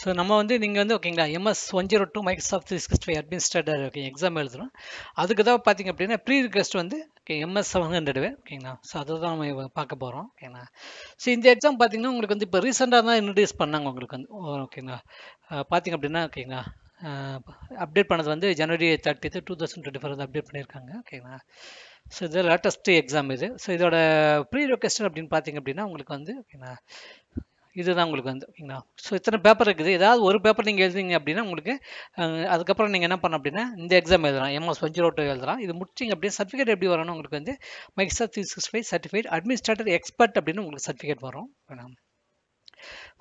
So நம்ம வந்து நீங்கள் வந்து ஓகேங்களா MS one zero two Microsoft three six five administrator okay exam எழுதுகிறோம் அதுக்கு தான் பார்த்தீங்க அப்படின்னா ப்ரீ ரிக்வெஸ்ட் வந்து ஓகே எம்எஸ் செவன் ஹண்ட்ரட் ஓகேங்களா ஸோ அதை தான் நம்ம பார்க்க போகிறோம் ஓகேங்களா ஸோ இந்த எக்ஸாம் பார்த்தீங்கன்னா உங்களுக்கு வந்து இப்போ ரீசெண்டாக தான் இன்ட்ரடியூஸ் பண்ணாங்க உங்களுக்கு வந்து ஓகேங்களா பார்த்தீங்க அப்படின்னா ஓகேங்களா அப்டேட் பண்ணது வந்து January thirty two thousand twenty four update பண்ணியிருக்காங்க ஓகேங்களா ஸோ இது லேட்டஸ்ட்டு எக்ஸாம் இது ஸோ இதோட ப்ரீ ரெக்வெஸ்ட் அப்படின்னு பார்த்தீங்க அப்படின்னா உங்களுக்கு வந்து ஓகேங்களா இதுதான் உங்களுக்கு வந்து ஓகேங்களா ஸோ இத்தனை பேப்பர் இருக்குது ஏதாவது ஒரு பேப்பர் நீங்கள் எழுதிங்க அப்படின்னா உங்களுக்கு அதுக்கப்புறம் நீங்கள் என்ன பண்ண அப்படின்னா இந்த எக்ஸாம் எழுதலாம் எம்எஸ் ரோட்டு எழுதலாம் இது முடிச்சிங்க அப்படின்னா சர்டிஃபிகேட் எப்படி வரணும் உங்களுக்கு வந்து மைக்ஸ் three six five certified administrator expert அப்படின்னு உங்களுக்கு சர்டிஃபிகேட் வரும்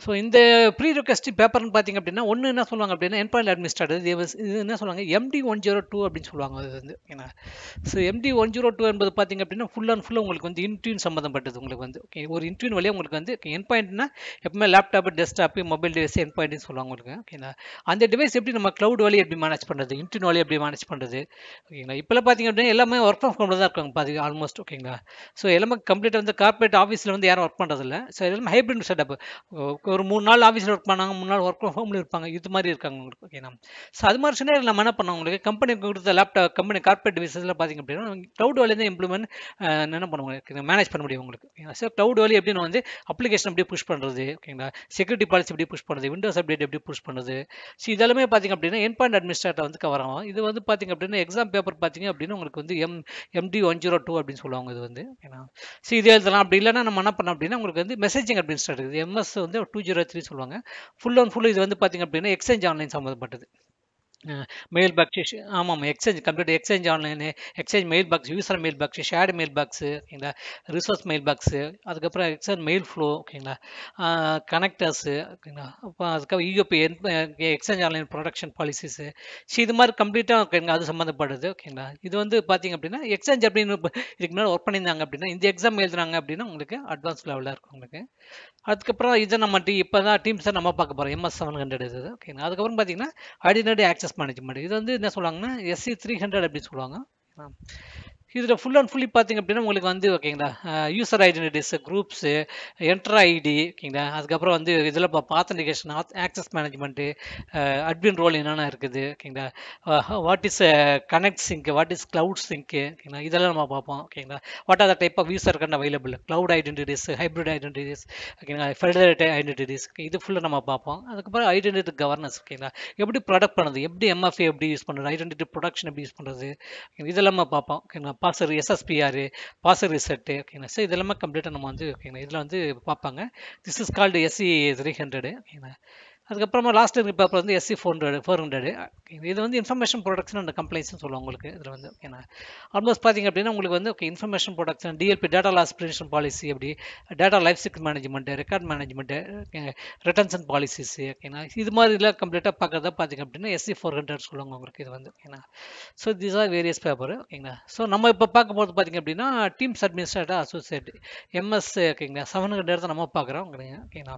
ஸோ இந்த ப்ரீ ரிக்வஸ்ட் பேப்பர்னு பார்த்தீங்க அப்படின்னா ஒன்று என்ன சொல்லுவாங்க அப்படின்னா என்பாயில் அட்மினிஸ்டர் இது என்ன சொல்லுவாங்க எம்டி ஒன் ஜீரோ டூ அப்படின்னு சொல்லுவாங்க அது வந்து ஏன்னா so MD one zero two என்பது பார்த்தீங்க அப்படின்னா ஃபுல் அண்ட் ஃபுல்லாக உங்களுக்கு வந்து இன்ட்யூன் சம்மந்தப்பட்டது உங்களுக்கு வந்து ஓகே ஒரு இன்ட்யூன் வழியாக உங்களுக்கு வந்து என் பாயிண்ட்னா எப்பவுமே லேப்டாப் டெஸ்க்டாப்பு மொபைல் டிவைஸ் என் பாயிண்ட்னு சொல்லுவாங்க உங்களுக்கு ஓகேங்களா அந்த டிவைஸ் எப்படி நம்ம க்ளவுட் வழி எப்படி மேனேஜ் பண்ணுறது இன்ட்யூன் வழி எப்படி மேனேஜ் பண்ணுறது ஓகேங்களா இப்போலாம் பார்த்தீங்க அப்படின்னா எல்லாமே ஒர்க் ஃப்ரம் ஹோமில் தான் இருக்காங்க பாதி ஆல்மோஸ்ட் ஓகேங்களா ஸோ எல்லாமே கம்ப்ளீட்டாக வந்து கார்பரேட் ஆஃபீஸில் வந்து யாரும் ஒர்க் பண்ணுறதில்ல ஸோ எல்லாமே ஹைப்ரிட் செட்டப் ஒரு மூணு நாள் ஆஃபீஸில் ஒர்க் பண்ணாங்க மூணு நாள் ஒர்க் ஹோம்ல இருப்பாங்க இது மாதிரி இருக்காங்க உங்களுக்கு ஓகேனா ஸோ அது மாதிரி சின்ன நம்ம என்ன பண்ணோம் உங்களுக்கு கம்பெனி கொடுத்த லேப்டாப் கம்பெனி கார்பரேட் பிசினஸில் பார்த்திங்க அப்படின்னா க்ளவுட் வேலையிலேருந்து இம்ப்ளிமெண்ட் என்ன பண்ணுவாங்க மேனேஜ் பண்ண முடியும் உங்களுக்கு ஸோ க்ளவுட் வேலி எப்படின்னு வந்து அப்ளிகேஷன் எப்படி புஷ் பண்ணுறது ஓகேங்களா செக்யூரிட்டி பாலிசி எப்படி புஷ் பண்ணுறது விண்டோஸ் அப்டேட் எப்படி புஷ் பண்ணுறது ஸோ இதெல்லாமே பார்த்திங்க அப்படின்னா என் பாயிண்ட் அட்மினிஸ்ட்ரேட்டர் வந்து கவர் ஆகும் இது வந்து பார்த்திங்க அப்படின்னா எக்ஸாம் பேப்பர் பார்த்திங்க அப்படின்னா உங்களுக்கு வந்து M MD one zero two அப்படின்னு சொல்லுவாங்க இது வந்து ஏன்னா ஸோ இது எழுதலாம் அப்படி இல்லைன்னா நம்ம என்ன பண்ணோம் அப்படின்னா உங்களுக்கு வந்து மெசேஜிங் அட்மினிஸ்ட்ரேட்டர் எம்எஸ் வந்து டூ டூ ஜீரோ த்ரீ சொல்லுவாங்க ஃபுல் அண்ட் ஃபுல் இது வந்து பார்த்திங்க அப்படின்னா எக்ஸ்சேஞ்ச் ஆன்லைன் சம்மந்தப்பட்டது மெயில் பாக்ஸு ஆமாம் exchange computer exchange online exchange mailbox user mailbox shared mailbox ஓகேங்களா ரிசோர்ஸ் மெயில் பாக்ஸு அதுக்கப்புறம் எக்ஸ்சேஞ்ச் மெயில் ஃப்ளோ ஓகேங்களா கனெக்டர்ஸு ஓகேங்களா அப்போ அதுக்கப்புறம் யூஎப்பி exchange online protection policies so இது மாதிரி கம்ப்ளீட்டாக ஓகேங்களா அது சம்மந்தப்படுது ஓகேங்களா இது வந்து பார்த்தீங்க அப்படின்னா எக்ஸ்சேஞ்ச் அப்படின்னு இதுக்கு முன்னாடி ஒர்க் பண்ணியிருந்தாங்க அப்படின்னா இந்த எக்ஸாம் எழுதுறாங்க அப்படின்னா உங்களுக்கு அட்வான்ஸ் லெவலில் இருக்கும் உங்களுக்கு அதுக்கப்புறம் இதை நம்ம இப்போ தான் டீம்ஸை நம்ம பார்க்க போகிறோம் எம்எஸ் செவன் ஹண்ட்ரட் இது ஓகேங்களா அதுக்கப்புறம் பார்த்தீங்கன்னா ஆர்டினரி ஆக்சஸ் பிஸ்னஸ் மேனேஜ்மெண்ட் இது வந்து என்ன சொல்லுவாங்கன்னா எஸ்சி த்ரீ ஹண்ட்ரட் அப்படின்னு சொல்லுவாங்க இதில் ஃபுல் அண்ட் ஃபுல்லி பார்த்திங்க அப்படின்னா உங்களுக்கு வந்து ஓகேங்களா user identities groups Entra ID ஓகேங்களா அதுக்கப்புறம் வந்து இதில் இப்போ authentication access management admin role என்னென்ன இருக்குது ஓகேங்களா what is connect sync what is cloud sync ஓகேங்களா இதெல்லாம் நம்ம பார்ப்போம் ஓகேங்களா what are the type of user account available cloud identities hybrid identities ஓகேங்களா ஃபெடரேட் ஐடென்டிட்டிஸ் இது ஃபுல்லாக நம்ம பார்ப்போம் அதுக்கப்புறம் ஐடென்டிட்டி கவர்னன்ஸ் ஓகேங்களா எப்படி ப்ரொடக்ட் பண்ணுறது எப்படி எம்எஃப்ஏ எப்படி யூஸ் பண்ணுறது ஐடென்டிட்டி ப்ரொடக்ஷன் எப்படி யூஸ் பண்ணுறது இதெல்லாம் நம்ம பார்ப்போம் ஓகேங்களா பாசர் எஸ்எஸ்பிஆர் பாசர் ரிசர்ட்டு ஓகேங்களா சார் இதெல்லாமே கம்ப்ளீட்டாக நம்ம வந்து ஓகேங்களா இதில் வந்து பார்ப்பாங்க this is called SE three hundred ஓகேங்களா அதுக்கப்புறமா லாஸ்ட் இருக்கிற பேப்பர் வந்து SC four hundred four hundred இது வந்து இன்ஃபர்மேஷன் ப்ரொடக்ஷன் அண்ட் கம்ப்ளைண்ட்ஸ்னு சொல்லுவோம் உங்களுக்கு இதில் வந்து ஓகேண்ணா ஆல்மோஸ்ட் பார்த்திங்க அப்படின்னா உங்களுக்கு வந்து okay information protection DLP data loss prevention policy அப்படி data lifecycle management record management retention policies ஓகேனா இது மாதிரி இதெல்லாம் கம்ப்ளீட்டாக பார்க்குறத பார்த்திங்க அப்படின்னா எஸ்சி ஃபோர் ஹண்ட்ரட் சொல்லுவாங்க உங்களுக்கு இது வந்து ஓகேண்ணா so this are various paper ஓகேங்களா ஸோ நம்ம இப்போ பார்க்கும்போது பார்த்திங்க அப்படின்னா டீம்ஸ் அட்மினிஸ்ட்ரேட்டர் அசோசியேட் எம்எஸ் ஓகேங்களா செவன் ஹண்ட்ரட் தான் நம்ம பார்க்குறோம் ஓகேங்களா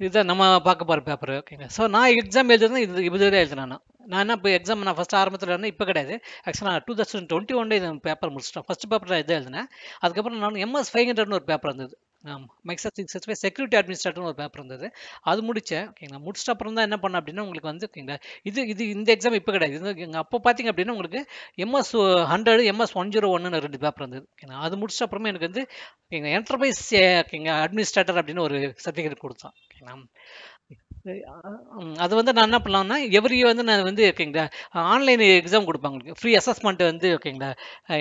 இதுதான் நம்ம பார்க்க போகிற பேப்பர் ஓகேங்க ஸோ நான் எக்ஸாம் எழுதுறது இது இதுவரை எழுதுனேன் நான் என்ன இப்போ எக்ஸாம் நான் ஃபஸ்ட் ஆரம்பத்தில் இருந்தேன் இப்போ கிடையாது ஆக்சுவலாக நான் டூ தௌசண்ட் டுவெண்ட்டி ஒன்லேயே பேப்பர் முடிச்சிட்டேன் ஃபஸ்ட் பேப்பர் நான் இதை எழுதினேன் அதுக்கப்புறம் நான் எம்எஸ் ஃபைவ் ஹண்ட்ரட்னு ஒரு பேப்பர் இருந்தது ஆமாம் மைக்ரோசாஃப்ட் சிக்ஸ் எக்ஸ் செக்யூரிட்டி அட்மினிஸ்ட்ரேட்டர்னு ஒரு பேப்பர் இருந்தது அது முடித்தேன் ஓகேங்களா முடிச்சிட்ட அப்புறம் தான் என்ன பண்ண அப்படின்னா உங்களுக்கு வந்து ஓகேங்களா இது இது இந்த எக்ஸாம் இப்போ கிடையாது இது எங்கள் அப்போ பார்த்தீங்க அப்படின்னா உங்களுக்கு MS hundred MS one zero ஒன்னு ரெண்டு பேப்பர் இருந்தது ஓகேங்களா அது முடிச்சிட்ட அப்புறமே எனக்கு வந்து எங்கள் என்டர்பிரைஸ் எங்கள் அட்மினிஸ்ட்ரேட்டர் அப்படின்னு ஒரு சர்டிஃபிகேட் கொடுத்தான் ஓகேங்களா அது வந்து நான் என்ன பண்ணலாம்னா எவ்ரி இயர் வந்து நான் வந்து ஓகேங்களா ஆன்லைன் எக்ஸாம் கொடுப்பாங்க ஃப்ரீ அசஸ்மெண்ட் வந்து ஓகேங்களா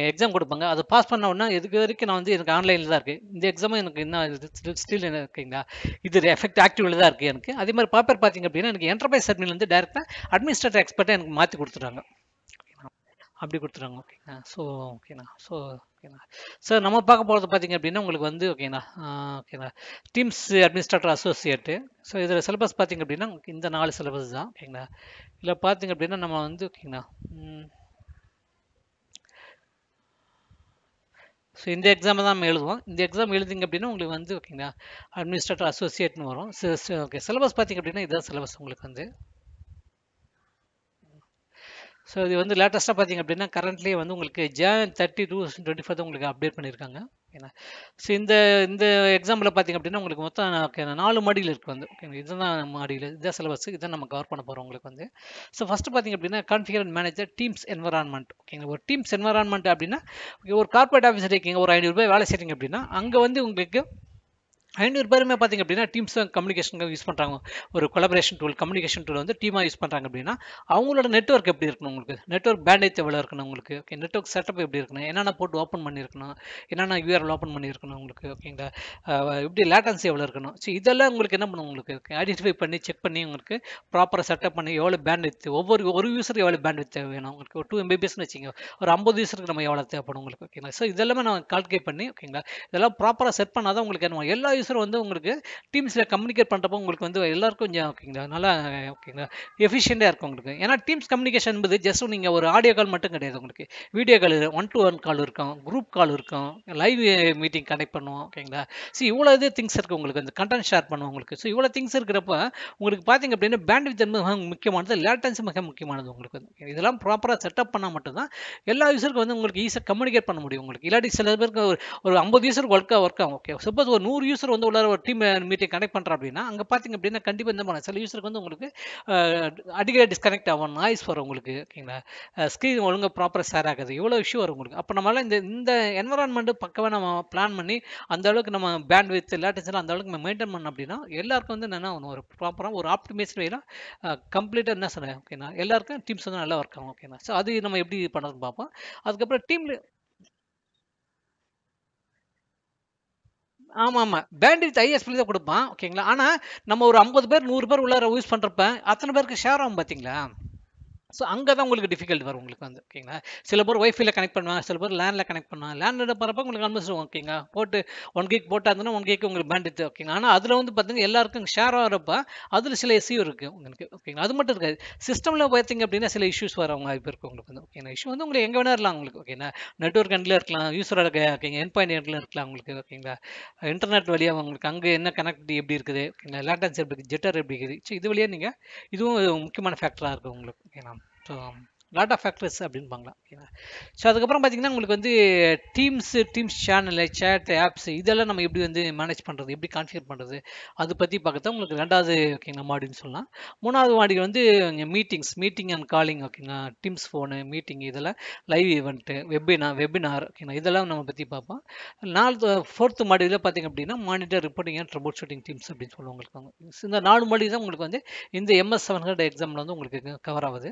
எக்ஸாம் கொடுப்பாங்க அதை பாஸ் பண்ண உடனே இதுக்கு வரைக்கும் நான் வந்து எனக்கு ஆன்லைனில் தான் இருக்குது இந்த எக்ஸாமும் எனக்கு இன்னும் ஸ்டில் ஓகேங்களா இது எஃபெக்ட் ஆக்டிவில் தான் இருக்குது எனக்கு அதே மாதிரி பேப்பர் பார்த்தீங்க அப்படின்னா எனக்கு என்டர்பிரைஸ் வந்து டேரெக்டாக அட்மினிஸ்ட்ரேட்டர் எக்ஸ்பர்ட்டாக எனக்கு மாற்றி கொடுத்துட்றாங்க அப்படி கொடுத்துட்றாங்க ஓகேங்களா ஸோ ஓகேண்ணா ஸோ ஓகேண்ணா சார் நம்ம பார்க்க போகிறது பார்த்தீங்க அப்படின்னா உங்களுக்கு வந்து ஓகேண்ணா ஓகேண்ணா டீம்ஸ் அட்மினிஸ்ட்ரேட்டர் அசோசியேட்டு ஸோ இதில் சிலபஸ் பார்த்தீங்க அப்படின்னா இந்த நாலு சிலபஸ் தான் ஓகேங்களா இல்லை பார்த்தீங்க அப்படின்னா நம்ம வந்து ஓகேங்களா ஸோ இந்த எக்ஸாமை தான் நம்ம எழுதுவோம் இந்த எக்ஸாம் எழுதிங்க அப்படின்னா உங்களுக்கு வந்து ஓகேங்களா அட்மினிஸ்ட்ரேட்டர் அசோசியேட்னு வரும் ஓகே சிலபஸ் பார்த்தீங்க அப்படின்னா இதுதான் சிலபஸ் உங்களுக்கு வந்து ஸோ இது வந்து லேட்டஸ்ட்டாக பார்த்தீங்க அப்படின்னா கரண்ட்லேயே வந்து உங்களுக்கு Jan thirty two twenty four உங்களுக்கு அப்டேட் பண்ணியிருக்காங்க ஓகேண்ணா ஸோ இந்த இந்த எக்ஸாம்பிளில் பார்த்தீங்க அப்படின்னா உங்களுக்கு மொத்தம் ஓகே நாலு மாடியில் இருக்குது வந்து ஓகே இதுதான் மாடியில் இதான் சிலபஸ் இதை நம்ம கவர் பண்ண போகிறோம் உங்களுக்கு வந்து ஸோ ஃபஸ்ட்டு பார்த்தீங்க அப்படின்னா கான்ஃபிகர் மேனேஜர் டீம்ஸ் என்வரான்மெண்ட் ஓகேங்க ஒரு டீம்ஸ் என்வரான்மெண்ட் அப்படின்னா ஒரு கார்பரேட் ஆஃபீஸர் இருக்கீங்க ஒரு ஐநூறுரூபாய் வேலை செய்கிறீங்க அப்படின்னா அங்கே வந்து உங்களுக்கு ஐநூறு பேருமே பார்த்திங்க அப்படின்னா டீம்ஸ் கம்யூனிகேஷனுக்கு யூஸ் பண்ணுறாங்க ஒரு கொலபரேஷன் டூல் கம்யூனிகேஷன் டூல் வந்து டீமாக யூஸ் பண்ணுறாங்க அப்படின்னா அவங்களோட நெட்ஒர்க் எப்படி இருக்கணும் உங்களுக்கு நெட்ஒர்க் பேண்டேஜ் எவ்வளோ இருக்கணும் உங்களுக்கு ஓகே நெட்ஒர்க் செட்டப் எப்படி இருக்கணும் என்னென்ன போட்டு ஓப்பன் பண்ணியிருக்கணும் என்னென்ன யூஆர்எல் ஓப்பன் பண்ணியிருக்கணும் உங்களுக்கு ஓகேங்களா இப்படி லேட்டன்சி எவ்வளோ இருக்கணும் ஸோ இதெல்லாம் உங்களுக்கு என்ன பண்ணும் உங்களுக்கு ஐடென்டிஃபை பண்ணி செக் பண்ணி உங்களுக்கு ப்ராப்பராக செட்டப் பண்ணி எவ்வளோ பேண்ட் ஒவ்வொரு ஒரு யூசருக்கு எவ்வளோ பேண்ட் தேவை வேணும் உங்களுக்கு ஒரு டூ எம்பிபிஎஸ்னு வச்சுங்க ஒரு ஐம்பது யூசருக்கு நம்ம எவ்வளோ தேவைப்படும் உங்களுக்கு ஓகேங்களா ஸோ இதெல்லாமே நான் கால்குலேட் பண்ணி ஓகேங்களா இதெல்லாம் ப்ராப்பராக செட் பண்ணாதான் உங்களுக்கு என்ன எல்லா யூஸர் வந்து உங்களுக்கு டீம்ஸில் கம்யூனிகேட் பண்ணுறப்போ உங்களுக்கு வந்து எல்லாருக்கும் கொஞ்சம் ஓகேங்களா நல்லா ஓகேங்களா எஃபிஷியண்ட்டாக இருக்கும் உங்களுக்கு ஏன்னா டீம்ஸ் கம்யூனிகேஷன் என்பது ஜஸ்ட் நீங்கள் ஒரு ஆடியோ கால் மட்டும் கிடையாது உங்களுக்கு video call one to one call இருக்கும் குரூப் கால் இருக்கும் லைவ் மீட்டிங் கனெக்ட் பண்ணுவோம் ஓகேங்களா ஸோ இவ்வளோ இது திங்ஸ் இருக்குது உங்களுக்கு அந்த கண்டென்ட் ஷேர் பண்ணுவோம் உங்களுக்கு ஸோ இவ்வளோ திங்ஸ் இருக்கிறப்ப உங்களுக்கு பார்த்தீங்க அப்படின்னா பேண்ட் வித் மிக முக்கியமானது லேட்டன்ஸ் மிக முக்கியமானது உங்களுக்கு இதெல்லாம் ப்ராப்பராக செட்டப் பண்ணால் மட்டும்தான் எல்லா யூசருக்கும் வந்து உங்களுக்கு ஈஸியாக கம்யூனிகேட் பண்ண முடியும் உங்களுக்கு இல்லாட்டி சில பேருக்கு ஒரு ஒரு ஐம்பது யூசருக்கு ஒர்க்காக ஒர்க் ஆகும் ஓகே சப்போஸ் ஒரு நூறு யூசர் யூசர் வந்து உள்ளார ஒரு டீம் மீட்டிங் கனெக்ட் பண்ணுறோம் அப்படின்னா அங்கே பார்த்தீங்க அப்படின்னா கண்டிப்பாக இந்த மாதிரி சில யூசருக்கு வந்து உங்களுக்கு அடிக்கடி டிஸ்கனெக்ட் ஆகும் நாய்ஸ் வரும் உங்களுக்கு ஓகேங்களா ஸ்க்ரீன் ஒழுங்காக ப்ராப்பராக ஷேர் ஆகுது இவ்வளோ இஷ்யூ வரும் உங்களுக்கு அப்போ நம்மளால் இந்த இந்த என்வரான்மெண்ட் பக்கமாக நம்ம பிளான் பண்ணி அந்த அளவுக்கு நம்ம பேண்ட் வித் லேட்டன்ஸ்லாம் அந்த அளவுக்கு நம்ம மெயின்டைன் பண்ணோம் அப்படின்னா எல்லாருக்கும் வந்து என்னென்னா ஒரு ப்ராப்பராக ஒரு ஆப்டிமேஷன் வேலாம் கம்ப்ளீட்டாக என்ன சொல்கிறேன் ஓகேண்ணா எல்லாருக்கும் டீம்ஸ் வந்து நல்லா ஒர்க் ஆகும் ஓகேண்ணா ஸோ அது நம்ம எப்படி பண்ணுறதுன்னு பார்ப்போம் அதுக்கப்புறம் டீம்ல ஆமாம் ஆமாம் பேண்ட்வித் ஐஎஸ்பியில் தான் கொடுப்பான் ஓகேங்களா ஆனால் நம்ம ஒரு ஐம்பது பேர் நூறு பேர் உள்ளார யூஸ் பண்ணுறப்ப அத்தனை பேருக்கு ஷேர் ஆகும் பார்த்தீங்களா ஸோ அங்கே தான் உங்களுக்கு டிஃபிகல்ட் வரும் உங்களுக்கு வந்து ஓகேங்களா சில பேர் ஒய்ஃபைல கனெக்ட் பண்ணுவாங்க சில பேர் லேண்டில் கனெக்ட் பண்ணுவாங்க லேண்டில் போகிறப்ப உங்களுக்கு அனுமதி ஓகேங்க போட்டு ஒன் கேக் போட்டால் இருந்தாலும் ஒன் கேக்கு உங்களுக்கு பேண்ட் ஓகேங்க ஆனால் அதில் வந்து பார்த்தீங்கன்னா எல்லாருக்கும் ஷேர் ஆகிறப்ப அதில் சில இஷ்யூ இருக்குது உங்களுக்கு ஓகேங்களா அது மட்டும் இருக்காது சிஸ்டமில் பார்த்தீங்க அப்படின்னா சில இஷ்யூஸ் வரவங்க வாய்ப்பு இருக்குது உங்களுக்கு வந்து ஓகேங்க இஷ்யூ வந்து உங்களுக்கு எங்கே வேணா இருக்கலாம் உங்களுக்கு ஓகேங்களா நெட்ஒர்க் எண்டில் இருக்கலாம் யூஸராக இருக்க ஓகேங்க என் பாயிண்ட் எண்டில் இருக்கலாம் உங்களுக்கு ஓகேங்களா இன்டர்நெட் வழியாக உங்களுக்கு அங்கே என்ன கனெக்டிவிட்டி எப்படி இருக்குது ஓகேங்களா லேட்டன்ஸ் எப்படி இருக்குது ஜெட்டர் எப்படி இருக்குது ஸோ இது வழியாக நீங்கள் இதுவும் முக்கியமான ஃபேக்டராக இருக்குது உங்களுக்கு ஓகேங்களா ஸோ லாட் ஆஃப் ஃபேக்டர்ஸ் அப்படின்னு பார்க்கலாம் ஓகேங்களா ஸோ அதுக்கப்புறம் பார்த்தீங்கன்னா உங்களுக்கு வந்து teams teams channel chat apps இதெல்லாம் நம்ம எப்படி வந்து மேனேஜ் பண்ணுறது எப்படி கான்ஃபிகர் பண்ணுறது அதை பற்றி பார்க்கத்தான் உங்களுக்கு ரெண்டாவது ஓகேங்களா மாடின்னு சொல்லலாம் மூணாவது மாடி வந்து மீட்டிங்ஸ் மீட்டிங் அண்ட் காலிங் ஓகேங்களா டீம்ஸ் ஃபோனு மீட்டிங் இதெல்லாம் லைவ் ஈவெண்ட்டு வெப்பினார் வெபினார் ஓகேங்களா இதெல்லாம் நம்ம பற்றி பார்ப்போம் நாலு ஃபோர்த்து மாடியில் பார்த்திங்க அப்படின்னா monitor reporting and troubleshooting teams அப்படின்னு சொல்லுவோம் உங்களுக்கு இந்த நாலு மாடி தான் உங்களுக்கு வந்து இந்த எம்எஸ் செவன் ஹண்ட்ரட் எக்ஸாமில் வந்து உங்களுக்கு கவர் ஆகுது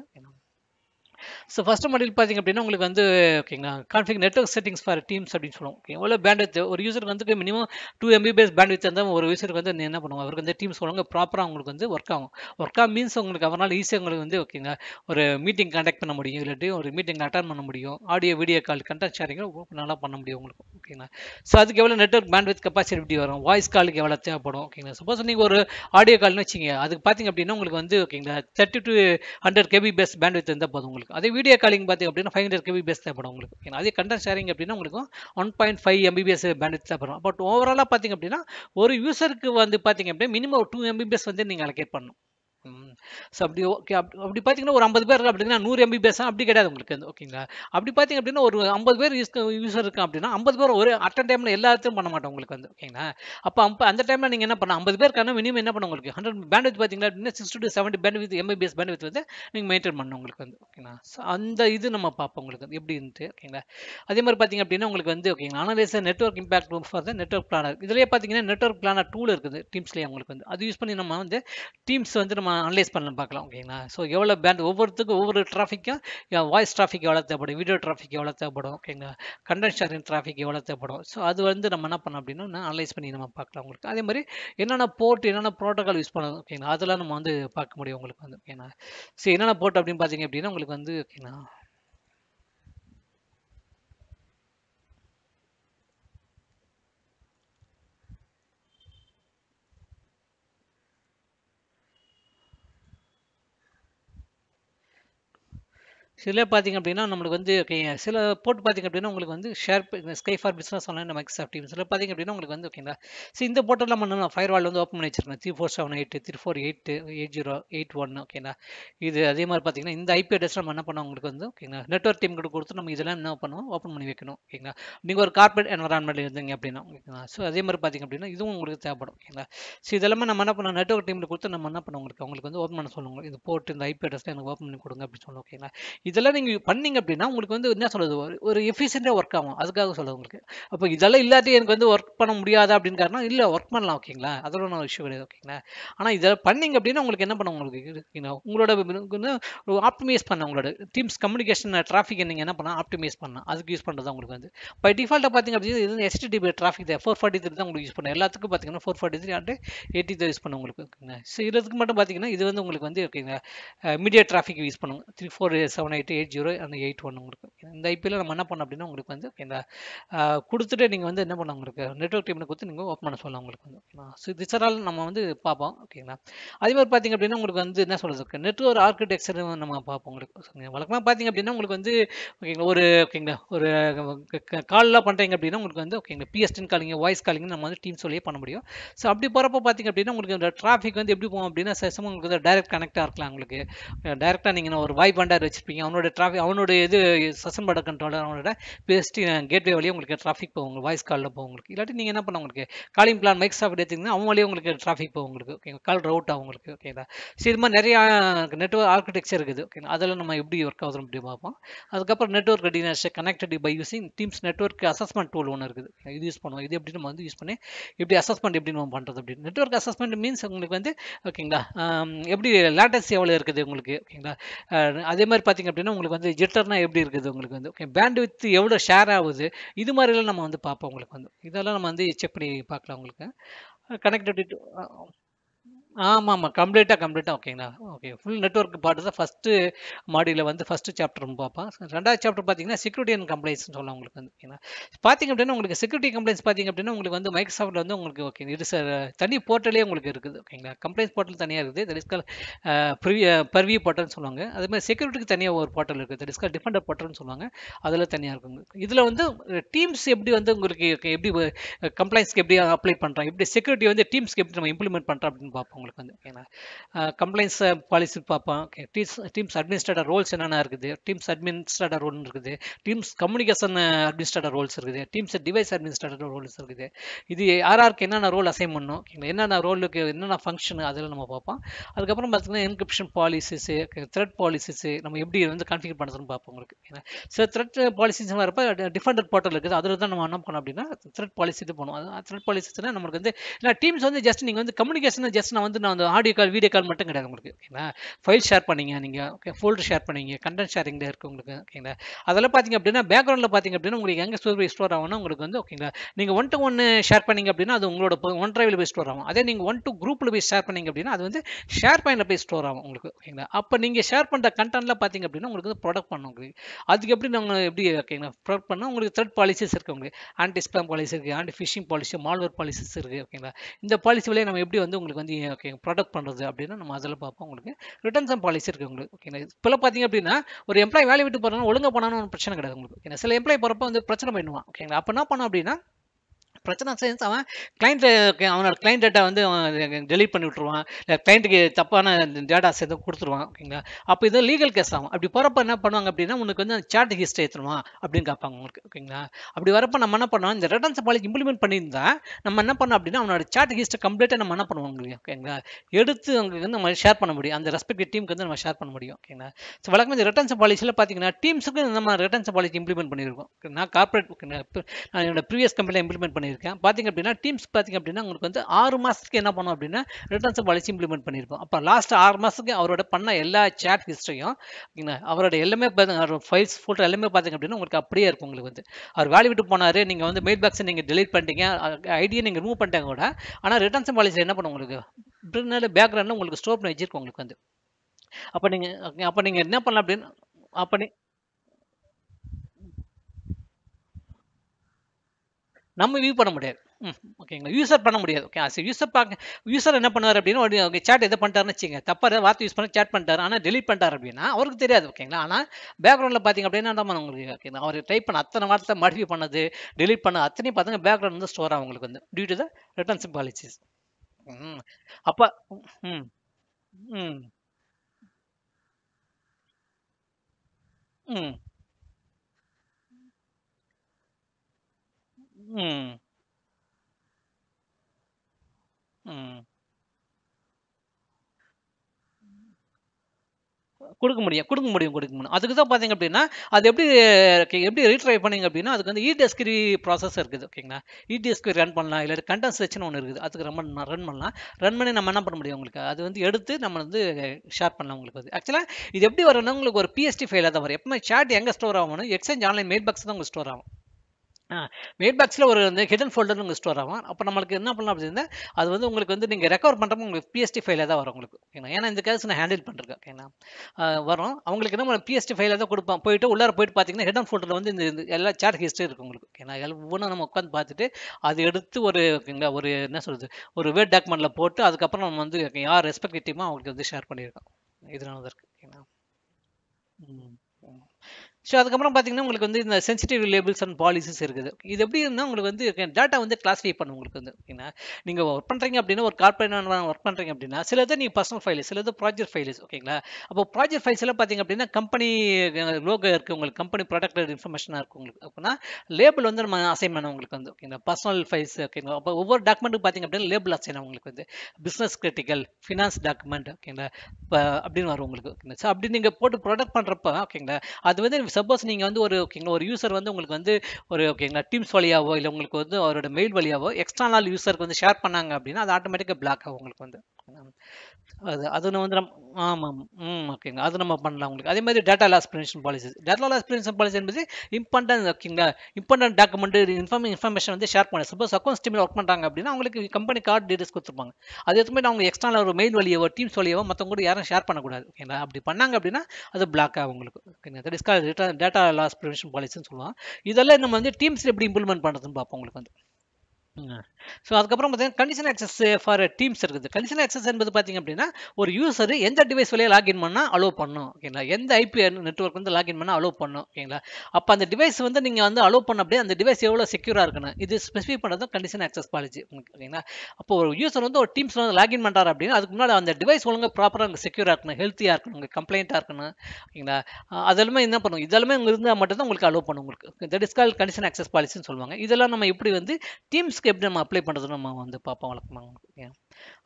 ஸோ ஃபஸ்ட்டு மாடல் பார்த்தீங்க அப்படின்னா உங்களுக்கு வந்து ஓகேங்களா config network settings for teams அப்படின்னு சொல்லுவோம் ஓகே எவ்வளோ பேண்ட் ஒரு யூசருக்கு வந்து மினிமம் டூ எம்பிபிஎஸ் வித் இருந்தால் ஒரு யூசருக்கு வந்து என்ன பண்ணுவோம் அவருக்கு வந்து டீம்ஸ் சொல்லுவாங்க ப்ராப்பராக அவங்களுக்கு வந்து ஒர்க் ஆகும் ஒர்க் ஆக மீன்ஸ் உங்களுக்கு அவரால் ஈஸியாக உங்களுக்கு வந்து ஓகேங்க ஒரு மீட்டிங் கண்டக்ட் பண்ண முடியும் இல்லாட்டி ஒரு மீட்டிங் அட்டன் பண்ண முடியும் audio video call conduct sharing நல்லா பண்ண முடியும் உங்களுக்கு ஓகேங்களா ஸோ அதுக்கு எவ்வளோ நெட்ஒர்க் வித் கெப்பாசிட்டி வரும் வாய்ஸ் காலுக்கு எவ்வளோ தேவைப்படும் ஓகேங்களா சப்போஸ் நீங்கள் ஒரு ஆடியோ கால்னு வச்சிங்க அதுக்கு பார்த்தீங்க அப்படின்னா உங்களுக்கு வந்து ஓகேங்களா thirty to hundred kbps with இருந்தால் போதும் உங்களுக்கு உங்களுக்கு அதே வீடியோ காலிங் பார்த்திங்க அப்படின்னா ஃபைவ் ஹண்ட்ரட் கேபிபிஎஸ் தேவைப்படும் உங்களுக்கு ஏன்னா அதே கண்டென்ட் ஷேரிங் அப்படின்னா உங்களுக்கு one point five Mbps band தேவைப்படும் பட் ஓவராலாக பார்த்திங்க அப்படின்னா ஒரு யூசருக்கு வந்து பார்த்திங்க அப்படின்னா மினிமம் டூ எம்பிபிஎஸ் வந்து நீங்கள் அலகேட் பண்ணணும் ஸோ அப்படி ஓகே அப்படி அப்படி பார்த்தீங்கன்னா ஒரு ஐம்பது பேர் இருக்கு அப்படின்னா நூறு எம்பிபிஎஸ் அப்படி கிடையாது உங்களுக்கு வந்து ஓகேங்களா அப்படி பார்த்தீங்க அப்படின்னா ஒரு ஐம்பது பேர் யூஸ் யூஸர் இருக்கு அப்படின்னா ஐம்பது பேர் ஒரு அட் டைமில் எல்லாத்தையும் பண்ண மாட்டோம் உங்களுக்கு வந்து ஓகேங்களா அப்போ அப்போ அந்த டைமில் நீங்கள் என்ன பண்ணலாம் ஐம்பது பேருக்கான மினிமம் என்ன பண்ண உங்களுக்கு ஹண்ட்ரட் பேண்ட் வித் பார்த்தீங்கன்னா அப்படின்னா sixty to seventy bandwidth Mbps bandwidth வந்து நீங்கள் மெயின்டைன் பண்ணணும் உங்களுக்கு வந்து ஓகேங்களா ஸோ அந்த இது நம்ம பார்ப்போம் உங்களுக்கு வந்து எப்படின்ட்டு ஓகேங்களா அதே மாதிரி பார்த்தீங்க அப்படின்னா உங்களுக்கு வந்து ஓகேங்களா analyser network impact for the network planner இதிலே பார்த்தீங்கன்னா நெட்ஒர்க் பிளானர் டூல் இருக்குது டீம்ஸ்லேயே உங்களுக்கு வந்து அது யூஸ் பண்ணி நம்ம வந்து டீம்ஸ் வந்து நம்ம அனலைஸ் பண்ண பார்க்கலாம் ஓகேங்களா ஸோ எவ்வளோ பேண்ட் ஒவ்வொருத்துக்கும் ஒவ்வொரு டிராஃபிக்கும் வாய்ஸ் டிராஃபிக் எவ்வளோ தேவைப்படும் வீடியோ டிராஃபிக் எவ்வளோ தேவைப்படும் ஓகேங்களா கண்டென்ட் ஷேரிங் டிராஃபிக் எவ்வளோ தேவைப்படும் ஸோ அது வந்து நம்ம என்ன பண்ணோம் அப்படின்னா நான் அனலைஸ் பண்ணி நம்ம பார்க்கலாம் உங்களுக்கு அதே மாதிரி என்னென்ன போர்ட் என்னென்ன ப்ரோட்டோக்கால் யூஸ் பண்ணணும் ஓகேங்களா அதெல்லாம் நம்ம வந்து பார்க்க முடியும் உங்களுக்கு வந்து ஓகேங்களா ஸோ என்னென்ன போர்ட் அப்படின்னு பார்த்தீங்க அப்படின்னா உங்களுக்கு வந்து ஓகேங்களா சில பார்த்திங்க அப்படின்னா நம்மளுக்கு வந்து ஓகே சில போட்டு பார்த்திங்க அப்படின்னா உங்களுக்கு வந்து share Skype for business online Microsoft team சில பார்த்திங்க அப்படின்னா உங்களுக்கு வந்து ஓகேங்களா சரி இந்த போட்டெல்லாம் நம்ம நான் ஃபயர் வால் வந்து ஓப்பன் பண்ணி வச்சிருக்கேன் three four seven eight three four eight eight zero eight one ஓகேங்களா இது அதே மாதிரி பார்த்திங்கன்னா இந்த ஐபி அட்ரஸ் நம்ம என்ன பண்ணோம் உங்களுக்கு வந்து ஓகேங்களா நெட்ஒர்க் டீம் கூட கொடுத்து நம்ம இதெல்லாம் என்ன பண்ணுவோம் ஓப்பன் பண்ணி வைக்கணும் ஓகேங்களா நீங்கள் ஒரு கார்பரேட் என்வரான்மெண்ட் இருந்தீங்க அப்படின்னா ஓகேங்களா ஸோ அதே மாதிரி பார்த்திங்க அப்படின்னா இதுவும் உங்களுக்கு தேவைப்படும் ஓகேங்களா ஸோ இதெல்லாமே நம்ம என்ன பண்ணோம் நெட்ஒர்க் டீமில் கொடுத்து நம்ம என்ன பண்ணுவோம் உங்களுக்கு உங்களுக்கு வந்து ஓப்பன் பண்ண சொல்லுவோம் இது போட்டு இந்த ஐபி அட்ரஸில் எனக்கு ஓப்பன் பண்ணி கொடுங்க அப்படின்னு சொல்லுவோம் ஓகேங்களா இதெல்லாம் நீங்கள் பண்ணீங்க அப்படின்னா உங்களுக்கு வந்து என்ன சொல்கிறது ஒரு ஒரு எஃபிஷியண்ட்டாக ஒர்க் ஆகும் அதுக்காக சொல்லுது உங்களுக்கு அப்போ இதெல்லாம் இல்லாட்டி எனக்கு வந்து ஒர்க் பண்ண முடியாதா அப்படின்னு காரணம் இல்லை ஒர்க் பண்ணலாம் ஓகேங்களா அதோட ஒன்றும் இஷ்யூ கிடையாது ஓகேங்களா ஆனால் இதெல்லாம் பண்ணீங்க அப்படின்னா உங்களுக்கு என்ன பண்ண உங்களுக்கு உங்களோட ஆப்டிமைஸ் பண்ண உங்களோட டீம்ஸ் கம்யூனிகேஷன் டிராஃபிக் நீங்கள் என்ன பண்ணால் ஆப்டிமைஸ் பண்ணலாம் அதுக்கு யூஸ் பண்ணுறது உங்களுக்கு வந்து பை டிஃபால்ட்டாக பார்த்தீங்க அப்படின்னா இது வந்து எஸ்டிடிபி டிராஃபிக் தான் ஃபோர் ஃபார்ட்டி த்ரீ தான் உங்களுக்கு யூஸ் பண்ண எல்லாத்துக்கும் பார்த்தீங்கன்னா four forty three and eighty தான் யூஸ் பண்ண உங்களுக்கு ஓகேங்களா ஸோ இதுக்கு மட்டும் பார்த்தீங்கன்னா இது வந்து உங்களுக்கு வந்து ஓகேங்களா மீடியா டிராஃபிக் யூஸ் பண்ணுங்க three four seven eight eight zero அந்த எயிட் ஒன் உங்களுக்கு இந்த ஐபியில் நம்ம என்ன பண்ணோம் அப்படின்னா உங்களுக்கு வந்து இந்த கொடுத்துட்டு நீங்கள் வந்து என்ன பண்ண உங்களுக்கு நெட்ஒர்க் டீமில் கொடுத்து நீங்கள் ஓப்பன் பண்ண சொல்லலாம் உங்களுக்கு வந்து ஸோ திசரால் நம்ம வந்து பார்ப்போம் ஓகேங்களா அதே மாதிரி பார்த்தீங்க அப்படின்னா உங்களுக்கு வந்து என்ன சொல்கிறது நெட்ஒர்க் ஆர்கிடெக்சர் நம்ம பார்ப்போம் உங்களுக்கு வழக்கமாக பார்த்தீங்க அப்படின்னா உங்களுக்கு வந்து ஓகேங்களா ஒரு ஓகேங்களா ஒரு கால்லாம் பண்ணுறீங்க அப்படின்னா உங்களுக்கு வந்து ஓகேங்க பிஎஸ்டின் காலிங்க வாய்ஸ் காலிங் நம்ம வந்து டீம் சொல்லியே பண்ண முடியும் ஸோ அப்படி போகிறப்ப பார்த்தீங்க அப்படின்னா உங்களுக்கு இந்த டிராஃபிக் வந்து எப்படி போகும் அப்படின்னா சசம் உங்களுக்கு வந்து கனெக்டாக இருக்கலாம் உங்களுக்கு டேரெக்டாக நீங்கள் ஒரு வாய் வச்சுருப்பீங்க அவனோட டிராஃபிக் அவனுடைய இது சசன் பட கண்ட்ரோலர் அவனோட பேஸ்டி கேட்வே வழியாக உங்களுக்கு டிராஃபிக் போகும் உங்களுக்கு வாய்ஸ் காலில் போகும் உங்களுக்கு இல்லாட்டி நீங்கள் என்ன பண்ண உங்களுக்கு காலிங் பிளான் மைக் ஸ்டாப் எடுத்திங்கன்னா அவன் வழியாக உங்களுக்கு டிராஃபிக் போகும் உங்களுக்கு ஓகேங்களா கால் ரவுட் ஆகும் உங்களுக்கு ஓகேங்களா சரி இது மாதிரி நிறையா நெட்ஒர்க் ஆர்கிடெக்சர் இருக்குது ஓகே அதில் நம்ம எப்படி ஒர்க் ஆகுது அப்படி பார்ப்போம் அதுக்கப்புறம் நெட்ஒர்க் டினாஸ்டர் connected by using Teams network assessment tool ஒன்று இருக்குது இது யூஸ் பண்ணுவோம் இது எப்படி நம்ம வந்து யூஸ் பண்ணி எப்படி அசஸ்மெண்ட் எப்படி நம்ம பண்ணுறது அப்படி நெட்ஒர்க் அசஸ்மெண்ட் மீன்ஸ் உங்களுக்கு வந்து ஓகேங்களா எப்படி லேட்டஸ்ட் எவ்வளோ இருக்குது உங்களுக்கு ஓகேங்களா அதே மாதிரி பார்த்தீங்க அப்படின்னா உங்களுக்கு வந்து ஜிட்டர்னா எப்படி இருக்குது உங்களுக்கு வந்து ஓகே பேண்ட் வித் எவ்வளோ ஷேர் ஆகுது இது மாதிரிலாம் நம்ம வந்து பார்ப்போம் உங்களுக்கு வந்து இதெல்லாம் நம்ம வந்து செக் பண்ணி பார்க்கலாம் உங்களுக்கு கனெக்டட் ஆமாம் ஆமாம் கம்ப்ளீட்டாக கம்ப்ளீட்டாக ஓகேங்களா ஓகே ஃபுல் நெட்ஒர்க் பார்ட்டு தான் ஃபஸ்ட்டு மாடியில் வந்து ஃபஸ்ட்டு சாப்டர் பார்ப்போம் ரெண்டாவது சாப்டர் பார்த்தீங்கன்னா செக்யூரிட்டி அண்ட் கம்ப்ளைன்ஸ் சொல்லலாம் உங்களுக்கு வந்து ஓகேங்களா பார்த்திங்க அப்படின்னா உங்களுக்கு செக்யூரிட்டி கம்ப்ளைன்ஸ் பார்த்திங்க அப்படின்னா உங்களுக்கு வந்து மைக்ரோசாஃப்ட்டில் வந்து உங்களுக்கு ஓகே இது சார் தனி போர்ட்டலே உங்களுக்கு இருக்குது ஓகேங்களா கம்ப்ளைண்ட்ஸ் போர்ட்டல் தனியாக இருக்குது that is call purview portal சொல்லுவாங்க அது மாதிரி செக்யூரிட்டிக்கு தனியாக ஒரு போர்ட்டல் இருக்குது தட் இஸ்கால் டிஃபெண்டர் போர்ட்டல்னு சொல்லுவாங்க அதில் தனியாக இருக்கும் இதில் வந்து டீம்ஸ் எப்படி வந்து உங்களுக்கு எப்படி கம்ப்ளைன்ஸ்க்கு எப்படி அப்ளை பண்ணுறோம் எப்படி செக்யூரிட்டி வந்து டீம்ஸ்க்கு எப்படி நம்ம இம்ப்ளிமெண்ட் பண்ணுறோம் அப்படின்னு பார்ப்போம் உங்களுக்கு வந்து ஓகேங்களா கம்ப்ளைண்ட்ஸ் பாலிசி பார்ப்போம் okay Teams Teams administrator roles என்னென்ன இருக்குது டீம்ஸ் அட்மினிஸ்ட்ரேட்டர் ரோல் இருக்குது டீம்ஸ் கம்யூனிகேஷன் அட்மினிஸ்ட்ரேட்டர் ரோல்ஸ் இருக்குது டீம்ஸ் டிவைஸ் அட்மினிஸ்ட்ரேட்டர் ரோல்ஸ் இருக்குது இது யாராருக்கு என்னென்ன ரோல் அசைன் பண்ணும் ஓகேங்களா என்னென்ன ரோலுக்கு என்னென்ன ஃபங்க்ஷன் அதெல்லாம் நம்ம பார்ப்போம் அதுக்கப்புறம் பார்த்திங்கன்னா என்கிரிப்ஷன் பாலிசிஸு த்ரெட் பாலிசிஸ் நம்ம எப்படி வந்து கான்ஃபிகர் பண்ணுறதுன்னு பார்ப்போம் உங்களுக்கு சில த்ரெட் பாலிசிஸ் வரப்போ டிஃபெண்டர் போர்ட்டல் இருக்குது அதில் தான் நம்ம என்ன பண்ணோம் அப்படின்னா த்ரெட் பாலிசி இது பண்ணுவோம் த்ரெட் பாலிசிஸ்னால் நமக்கு வந்து ஏன்னா டீம்ஸ் வந்து ஜஸ்ட் நீங்கள் வந்து கம்யூனிகேஷன் ஜஸ்ட் நான் வந்து வந்து நான் அந்த ஆடியோ கால் வீடியோ கால் மட்டும் கிடையாது உங்களுக்கு ஓகேங்களா ஃபைல் ஷேர் பண்ணீங்க நீங்கள் ஓகே ஃபோல்டர் ஷேர் பண்ணீங்க கண்டென்ட் ஷேரிங்கில் இருக்குது உங்களுக்கு ஓகேங்களா அதெல்லாம் பார்த்தீங்க அப்படின்னா பேக்ரவுண்டில் பார்த்தீங்க அப்படின்னா உங்களுக்கு எங்கே ஸ்டோர் ஸ்டோர் ஆகணும் உங்களுக்கு வந்து ஓகேங்களா நீங்கள் ஒன் டு ஒன்று ஷேர் பண்ணீங்க அப்படின்னா அது உங்களோட ஒன் ட்ரைவில் போய் ஸ்டோர் ஆகும் அதே நீங்கள் ஒன் டு குரூப்பில் போய் ஷேர் பண்ணீங்க அப்படின்னா அது வந்து ஷேர் பாயிண்டில் போய் ஸ்டோர் ஆகும் உங்களுக்கு ஓகேங்களா அப்போ நீங்கள் ஷேர் பண்ணுற கண்டென்ட்லாம் பார்த்தீங்க அப்படின்னா உங்களுக்கு வந்து ப்ரொடக்ட் பண்ணும் உங்களுக்கு அதுக்கு எப்படி நாங்கள் எப்படி ஓகேங்களா ப்ரொடக்ட் பண்ணால் உங்களுக்கு த்ரெட் பாலிசிஸ் இருக்குது உங்களுக்கு ஆன்டி ஸ்பேம் பாலிசி இருக்குது anti phishing policy malware policies இருக்குது ஓகேங்களா இந்த பாலிசி வழியாக நம்ம எப்படி வந்து உங்களுக்கு வந்து ஓகே ப்ரொடக்ட் பண்ணுறது அப்படின்னா நம்ம அதில் பார்ப்போம் உங்களுக்கு ரிட்டர்ன்ஸ் பாலிசி இருக்குது உங்களுக்கு ஓகே இப்போ பார்த்திங்க அப்படின்னா ஒரு எம்ப்ளாய் வேலை விட்டு போகிறதுனா ஒழுங்காக பண்ணாலும் பிரச்சனை கிடையாது உங்களுக்கு ஓகேங்களா சில எம்ப்ளாய் போகிறப்ப வந்து பிரச்சனை பண்ணுவான் ஓகேங்களா அப்போ என்ன பண்ணோம் அப்படின்னா பிரச்சனை செஞ்சு அவன் கிளைண்ட்டு அவனோட கிளைண்ட் டேட்டா வந்து அவன் டெலிட் பண்ணி விட்டுருவான் இல்லை கிளைண்ட்டுக்கு தப்பான டேட்டா எதுவும் கொடுத்துருவான் ஓகேங்களா அப்போ இது லீகல் கேஸ் ஆகும் அப்படி போகிறப்ப என்ன பண்ணுவாங்க அப்படின்னா உனக்கு வந்து அந்த சாட் ஹிஸ்ட்ரி ஏற்றணுமா அப்படின்னு கேட்பாங்க உங்களுக்கு ஓகேங்களா அப்படி வரப்போ நம்ம என்ன பண்ணுவோம் இந்த ரிட்டர்ன்ஸ் பாலிசி இம்ப்ளிமெண்ட் பண்ணியிருந்தா நம்ம என்ன பண்ணோம் அப்படின்னா அவனோட சாட் ஹிஸ்ட்ரி கம்ப்ளீட்டாக நம்ம என்ன பண்ணுவோம் உங்களுக்கு ஓகேங்களா எடுத்து அவங்களுக்கு வந்து நம்ம ஷேர் பண்ண முடியும் அந்த ரெஸ்பெக்ட் டீமுக்கு வந்து நம்ம ஷேர் பண்ண முடியும் ஓகேங்களா ஸோ வழக்கமாக இந்த ரிட்டர்ன்ஸ் பாலிசியில் பார்த்தீங்கன்னா டீம்ஸுக்கு நம்ம ரிட்டர்ன்ஸ் பாலிசி இம்ப்ளிமெண்ட் பண்ணியிருக்கோம் நான் கார்பரேட் நான் என்னோட ப்ரீவியஸ் கம்பெனியில் இம்ப்ளிமெண்ட் பண்ணியிருக்கேன் பண்ணியிருக்கேன் பார்த்திங்க அப்படின்னா டீம்ஸ் பார்த்திங்க அப்படின்னா உங்களுக்கு வந்து ஆறு மாதத்துக்கு என்ன பண்ணோம் அப்படின்னா ரிட்டர்ன்ஸை பாலிசி இம்ப்ளிமெண்ட் பண்ணியிருப்போம் அப்போ லாஸ்ட் ஆறு மாதத்துக்கு அவரோட பண்ண எல்லா சேட் ஹிஸ்டரியும் அவரோட எல்லாமே பார்த்திங்க ஃபைல்ஸ் ஃபோல்டர் எல்லாமே பார்த்திங்க அப்படின்னா உங்களுக்கு அப்படியே இருக்கும் உங்களுக்கு வந்து அவர் வேலை விட்டு போனார் நீங்கள் வந்து மெயில் பாக்ஸை நீங்கள் டெலிட் பண்ணிட்டீங்க ஐடியை நீங்கள் ரிமூவ் பண்ணிட்டாங்க கூட ஆனால் ரிட்டர்ன்ஸ் பாலிசி என்ன பண்ணுவோம் உங்களுக்கு பின்னாடி பேக்ரவுண்டில் உங்களுக்கு ஸ்டோர் பண்ணி வச்சிருக்கோம் உங்களுக்கு வந்து அப்போ நீங்கள் அப்போ நீங்கள் என்ன பண்ணலாம் அப்படின்னு அப்போ நீ நம்ம வியூ பண்ண முடியாது ம் ஓகேங்களா யூசர் பண்ண முடியாது ஓகே அஸ் யூசர் பார்க்க யூசர் என்ன பண்ணுவார் அப்படின்னு ஓகே சேட் எதை பண்ணிட்டாருன்னு வச்சுங்க தப்பாக வார்த்தை யூஸ் பண்ணி சேட் பண்ணிட்டார் ஆனால் டெலிட் பண்ணிட்டார் அப்படின்னா அவருக்கு தெரியாது ஓகேங்களா ஆனால் பேக்ரவுண்டில் பார்த்தீங்க அப்படின்னா நம்ம உங்களுக்கு ஓகேங்களா அவர் டைப் பண்ண அத்தனை வார்த்தை மாடிஃபை பண்ணது டெலிட் பண்ண அத்தனையும் பார்த்தீங்க பேக்ரவுண்ட் வந்து ஸ்டோர் ஆகும் உங்களுக்கு வந்து due to the return policies ம் அப்போ ம் ம் ம் Hm. ம். Hmm. முடியும். கொடுக்க முடியும், கொடுக்க முடியும். அதுக்கு தான் பார்த்தீங்க அப்படின்னா அது எப்படி எப்படி ரீட்ரை பண்ணீங்க அப்படின்னா அதுக்கு வந்து இடிஎஸ்கிரி ப்ராசஸ் இருக்குது. ஓகேங்களா? இடிஎஸ்கிரி ரன் பண்ணலாம். இல்லை கண்டென்ட் செக்ஷன் ஒன்று இருக்குது. அதுக்கு ரொம்ப ரன் பண்ணலாம். ரன் பண்ணி நம்ம என்ன பண்ண முடியும் உங்களுக்கு? அது வந்து எடுத்து நம்ம வந்து ஷேர் பண்ணலாம் உங்களுக்கு அது. ஆக்சுவலாக இது எப்படி வரணும் உங்களுக்கு ஒரு பிஎஸ்டி ஃபைலாக தான் வரும். எப்பவுமே சாட் எங்கே ஸ்டோர் ஆகணும் எக்ஸ்சேஞ்ச் ஆன்லைன் மெயில் பாக்ஸ் தான் உங்களுக்கு ஸ்டோர் ஆகும். மெயில் பாக்ஸில் ஒரு வந்து ஹிடன் ஃபோல்டர் உங்களுக்கு ஸ்டோர் ஆகும் அப்போ நம்மளுக்கு என்ன பண்ணலாம் அப்படின்னா அது வந்து உங்களுக்கு வந்து நீங்கள் ரெக்கவர் பண்ணுறப்ப உங்களுக்கு பிஎஸ்டி ஃபைலில் தான் வரும் உங்களுக்கு ஏன்னா ஏன்னா இந்த கேஸ் நான் ஹேண்டில் பண்ணுறேன் ஓகேங்களா வரும் அவங்களுக்கு என்ன பிஎஸ்டி ஃபைலாக தான் கொடுப்பான் போயிட்டு உள்ளார போயிட்டு பார்த்தீங்கன்னா ஹிடன் ஃபோல்டரில் வந்து இந்த எல்லா சேட் ஹிஸ்ட்ரி இருக்கும் உங்களுக்கு ஓகேங்களா ஒவ்வொன்றும் நம்ம உட்காந்து பார்த்துட்டு அது எடுத்து ஒரு ஓகேங்களா ஒரு என்ன சொல்கிறது ஒரு வேர்ட் டாக்குமெண்ட்டில் போட்டு அதுக்கப்புறம் நம்ம வந்து யார் ரெஸ்பெக்ட் கிட்டியுமோ அவங்களுக்கு வந்து ஷேர் பண்ணியிருக்கோம் இதனால தான் இருக்குது ஓகேங்களா ம் ஸோ அதுக்கப்புறம் பார்த்தீங்கன்னா உங்களுக்கு வந்து இந்த சென்சிட்டிவ் லேபிள்ஸ் அண்ட் பாலிசிஸ் இருக்குது இது எப்படி இருந்தால் உங்களுக்கு வந்து டேட்டா வந்து கிளாஸிஃபை பண்ணும் உங்களுக்கு வந்து ஓகேங்களா நீங்கள் ஒர்க் பண்ணுறீங்க அப்படின்னா ஒரு கார்பரேட் ஒர்க் பண்ணுறீங்க அப்படின்னா சிலது நீங்கள் பர்சனல் ஃபைல் சிலது ப்ராஜெக்ட் ஃபைல்ஸ் ஓகேங்களா அப்போ ப்ராஜெக்ட் ஃபைல்ஸ் எல்லாம் பார்த்தீங்க அப்படின்னா கம்பெனி லோகோ இருக்குது உங்களுக்கு கம்பெனி ப்ராடக்ட் இன்ஃபர்மேஷனாக இருக்கும் உங்களுக்கு அப்படின்னா லேபிள் வந்து நம்ம அசைன் பண்ண உங்களுக்கு வந்து ஓகேங்களா பர்சனல் ஃபைல்ஸ் ஓகேங்களா அப்போ ஒவ்வொரு டாக்குமெண்ட்டுக்கு பார்த்தீங்க அப்படின்னா லேபிள் அசைன் உங்களுக்கு வந்து பிஸ்னஸ் கிரிட்டிக்கல் ஃபினான்ஸ் டாக்குமெண்ட் ஓகேங்களா அப்படின்னு வரும் உங்களுக்கு ஓகேங்களா ஸோ அப்படி நீங்கள் போட்டு ப்ராடக்ட் பண்ணுறப்ப ஓகேங்களா அது வந்து சப்போஸ் நீங்கள் வந்து ஒரு ஓகேங்களா ஒரு யூசர் வந்து உங்களுக்கு வந்து ஒரு ஓகேங்களா டீம்ஸ் வழியாவோ இல்லை உங்களுக்கு வந்து அவரோட மெயில் வழியாவோ எக்ஸ்ட்ரா நாள் யூசருக்கு வந்து ஷேர் பண்ணாங்க அப்படின்னா அது ஆட்டோமேட்டிக்காக பிளாக் ஆகும் உங்களுக்கு வந்து அது அது வந்து நம்ம ஆமாம் ம் ஓகேங்க அது நம்ம பண்ணலாம் உங்களுக்கு அதே மாதிரி data loss prevention policy data loss prevention policy என்பது இம்பார்ட்டன்ட் ஓகேங்களா இம்பார்ட்டன்ட் டாக்குமெண்ட் இன்ஃபார்ம் இன்ஃபர்மேஷன் வந்து ஷேர் பண்ண சப்போஸ் அக்கௌண்ட்ஸ் ஸ்டீமில் ஒர்க் பண்ணுறாங்க அப்படின்னா அவங்களுக்கு கம்பெனி கார்டு டீடைல்ஸ் கொடுத்துருப்பாங்க அது எதுவுமே அவங்க எக்ஸ்ட்ரா ஒரு மெயில் வழியவோ டீம்ஸ் வழியவோ மற்றவங்க கூட யாரும் ஷேர் பண்ணக்கூடாது ஓகேங்களா அப்படி பண்ணாங்க அப்படின்னா அது பிளாக் ஆகும் உங்களுக்கு ஓகேங்களா தட் டேட்டா லாஸ் ப்ரிவென்ஷன் பாலிசின்னு சொல்லுவாங்க இதெல்லாம் நம்ம வந்து டீம்ஸ் எப்படி இம்ப்ளிமெண்ட் பண்ணுறதுன்னு பார்ப்போம் உங்களுக்கு வந்து ஸோ அதுக்கப்புறம் பார்த்தீங்கன்னா கண்டிஷன் ஆக்சஸ் ஃபார் டீம்ஸ் இருக்குது கண்டிஷன் ஆக்சஸ் என்பது பார்த்தீங்க அப்படின்னா ஒரு யூசர் எந்த டிவைஸ் வழியாக லாகின் பண்ணால் அலோவ் பண்ணும் ஓகேங்களா எந்த ஐபி நெட்ஒர்க் வந்து லாகின் பண்ணால் அலோவ் பண்ணும் ஓகேங்களா அப்போ அந்த டிவைஸ் வந்து நீங்கள் வந்து அலோவ் பண்ண அப்படியே அந்த டிவைஸ் எவ்வளோ செக்யூராக இருக்கணும் இது ஸ்பெசிஃபிக் பண்ணுறது கண்டிஷன் ஆக்சஸ் பாலிசி ஓகேங்களா அப்போ ஒரு யூசர் வந்து ஒரு டீம்ஸ் வந்து லாகின் பண்ணுறாரு அப்படின்னா அதுக்கு முன்னாடி அந்த டிவைஸ் ஒழுங்காக ப்ராப்பராக அங்கே செக்யூராக இருக்கணும் ஹெல்த்தியாக இருக்கணும் உங்களுக்கு கம்ப்ளைண்ட்டாக இருக்கணும் ஓகேங்களா அதெல்லாமே என்ன பண்ணுவோம் இதெல்லாமே இங்கே இருந்தால் மட்டும்தான் உங்களுக்கு அலோவ் பண்ணும் உங்களுக்கு that is call condition access பாலிசின்னு சொல்லுவாங்க இதெல்லாம் நம்ம எப்படி வந்து டீம்ஸ்க்கு எப்படி நம்ம அப்ளை பண்ணுறதுன்னு நம்ம வந்து பார்ப்போம் வழக்கமாக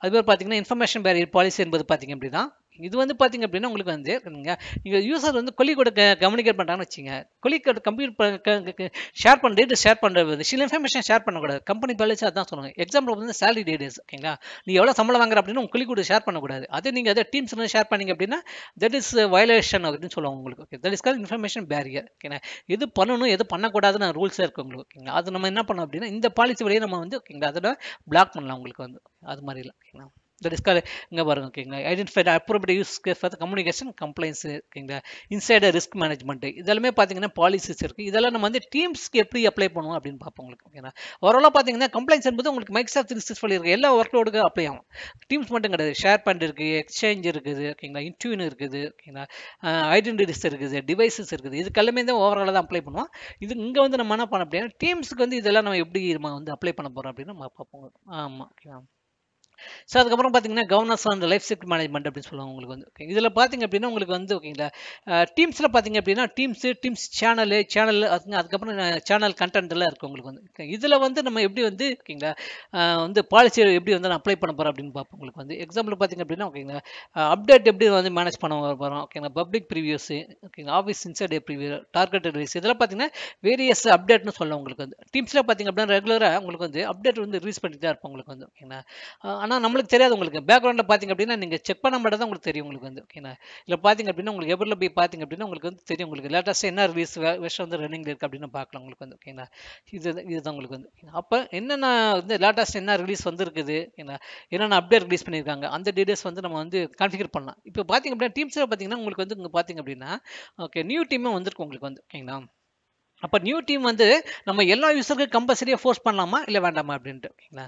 அதுபோல் பார்த்தீங்கன்னா இன்ஃபர்மேஷன் பேரியர் பாலிசி என்பது பார்த்தீங்க அப்படின்னா இது வந்து பார்த்தீங்க அப்படின்னா உங்களுக்கு வந்து நீங்கள் யூசர் வந்து கொலி கூட கம்யூனிகேட் பண்ணுறாங்கன்னு வச்சுங்க கொலி கம்ப்யூட் ஷேர் பண்ண ஷேர் பண்ணுறது சில இன்ஃபர்மேஷன் ஷேர் பண்ணக்கூடாது கம்பெனி பேலன்ஸ் அதான் சொல்லுங்கள் எக்ஸாம்பிள் வந்து சேலரி டேட்டஸ் ஓகேங்களா நீ எவ்வளோ சம்பளம் வாங்குற அப்படின்னு உங்கள் கொலி கூட ஷேர் பண்ணக்கூடாது அதே நீங்கள் அதை டீம்ஸ் ஷேர் பண்ணிங்க அப்படின்னா தட் இஸ் வயலேஷன் அப்படின்னு சொல்லுவாங்க உங்களுக்கு okay that is call information barrier ஓகேங்களா எது பண்ணணும் எது பண்ணக்கூடாதுன்னு ரூல்ஸாக இருக்குது உங்களுக்கு ஓகேங்களா அது நம்ம என்ன பண்ணோம் அப்படின்னா இந்த பாலிசி வழியை நம்ம வந்து ஓகேங்களா அதோட பிளாக் பண்ணலாம் உங்களுக்கு வந்து அது மாதிரி தெரியல ஓகேங்களா இந்த டிஸ்கார் இங்கே பாருங்க ஓகேங்களா ஐடென்டிஃபை அப்ரோபியட் யூஸ் பார்த்து கம்யூனிகேஷன் கம்ப்ளைன்ஸ் ஓகேங்களா இன்சைடு ரிஸ்க் மேனேஜ்மெண்ட் இதெல்லாமே பார்த்தீங்கன்னா பாலிசிஸ் இருக்குது இதெல்லாம் நம்ம வந்து டீம்ஸ்க்கு எப்படி அப்ளை பண்ணுவோம் அப்படின்னு பார்ப்போம் உங்களுக்கு ஓகேங்களா ஓரளவு பார்த்தீங்கன்னா கம்ப்ளைண்ட்ஸ் என்பது உங்களுக்கு மைக்ரோசாஃப்ட் த்ரீ சிக்ஸ் இருக்குது எல்லா ஒர்க் லோடுக்கு அப்ளை ஆகும் டீம்ஸ் மட்டும் கிடையாது ஷேர் பண்ட் இருக்குது எக்ஸ்சேஞ்ச் இருக்குது ஓகேங்களா இன்ட்யூன் இருக்குது ஓகேங்களா ஐடென்டிட்டிஸ் இருக்குது டிவைசஸ் இருக்குது இதுக்கெல்லாமே தான் ஓவராலாக தான் அப்ளை பண்ணுவோம் இது இங்கே வந்து நம்ம என்ன பண்ண அப்படின்னா டீம்ஸுக்கு வந்து இதெல்லாம் நம்ம எப்படி நம்ம வந்து அப்ளை பண்ண போகிறோம் அப்படின்னு நம்ம பார்ப்போம் ஆமாம் ஓகேங்களா ஸோ அதுக்கப்புறம் பார்த்தீங்கன்னா கவர்னஸ் அந்த லைஃப் செக்ட் மேனேஜ்மெண்ட் அப்படின்னு சொல்லுவாங்க உங்களுக்கு வந்து ஓகே இதில் பார்த்தீங்க அப்படின்னா உங்களுக்கு வந்து ஓகேங்களா டீம்ஸில் பார்த்தீங்க அப்படின்னா டீம்ஸு டீம்ஸ் சேனலு சேனல் அதுக்கப்புறம் சேனல் கண்டென்ட் எல்லாம் இருக்கும் உங்களுக்கு வந்து இதில் வந்து நம்ம எப்படி வந்து ஓகேங்களா வந்து பாலிசி எப்படி வந்து நான் அப்ளை பண்ண போகிறேன் அப்படின்னு பார்ப்போம் உங்களுக்கு வந்து எக்ஸாம்பிள் பார்த்தீங்க அப்படின்னா ஓகேங்களா அப்டேட் எப்படி வந்து மேனேஜ் பண்ண போகிறோம் ஓகேங்களா பப்ளிக் ப்ரிவியூஸு ஓகேங்களா office insight preview target release இதெல்லாம் பார்த்தீங்கன்னா வேரியஸ் அப்டேட்னு சொல்லலாம் உங்களுக்கு வந்து டீம்ஸில் பார்த்தீங்க அப்படின்னா ரெகுலராக உங்களுக்கு வந்து அப்டேட் வந்து ரிலீஸ் பண்ணிட்டு தான் இருப்போம் உங்களுக்கு வந்து ஓகேங்களா ஆனால் நம்மளுக்கு தெரியாது உங்களுக்கு பேக்ரவுண்டில் பார்த்தீங்க அப்படின்னா நீங்கள் செக் பண்ண மட்டும் தான் உங்களுக்கு தெரியும் உங்களுக்கு வந்து ஓகேண்ணா இல்லை பார்த்தீங்க அப்படின்னா உங்களுக்கு எவ்வளோ போய் பார்த்தீங்க அப்படின்னா உங்களுக்கு வந்து தெரியும் உங்களுக்கு லேட்டஸ்ட்டாக என்ன ரிலீஸ் விஷயம் வந்து ரன்னிங் இருக்குது அப்படின்னு பார்க்கலாம் உங்களுக்கு வந்து ஓகேண்ணா இது இதுதான் உங்களுக்கு வந்து அப்போ என்னென்ன வந்து லேட்டஸ்ட் என்ன ரிலீஸ் வந்துருக்குது ஏன்னா என்னென்ன அப்டேட் ரிலீஸ் பண்ணியிருக்காங்க அந்த டீடைல்ஸ் வந்து நம்ம வந்து கன்ஃபிகர் பண்ணலாம் இப்போ பார்த்தீங்க அப்படின்னா டீம்ஸில் பார்த்தீங்கன்னா உங்களுக்கு வந்து இங்கே பார்த்தீங்க அப்படின்னா ஓகே நியூ டீமே வந்திருக்கு உங்களுக்கு வந்து ஓகேங்களா அப்போ நியூ டீம் வந்து நம்ம எல்லா யூஸருக்கும் கம்பல்சரியாக ஃபோர்ஸ் பண்ணலாமா இல்லை வேண்டாமா அப்படின்ட்டு ஓகேங்களா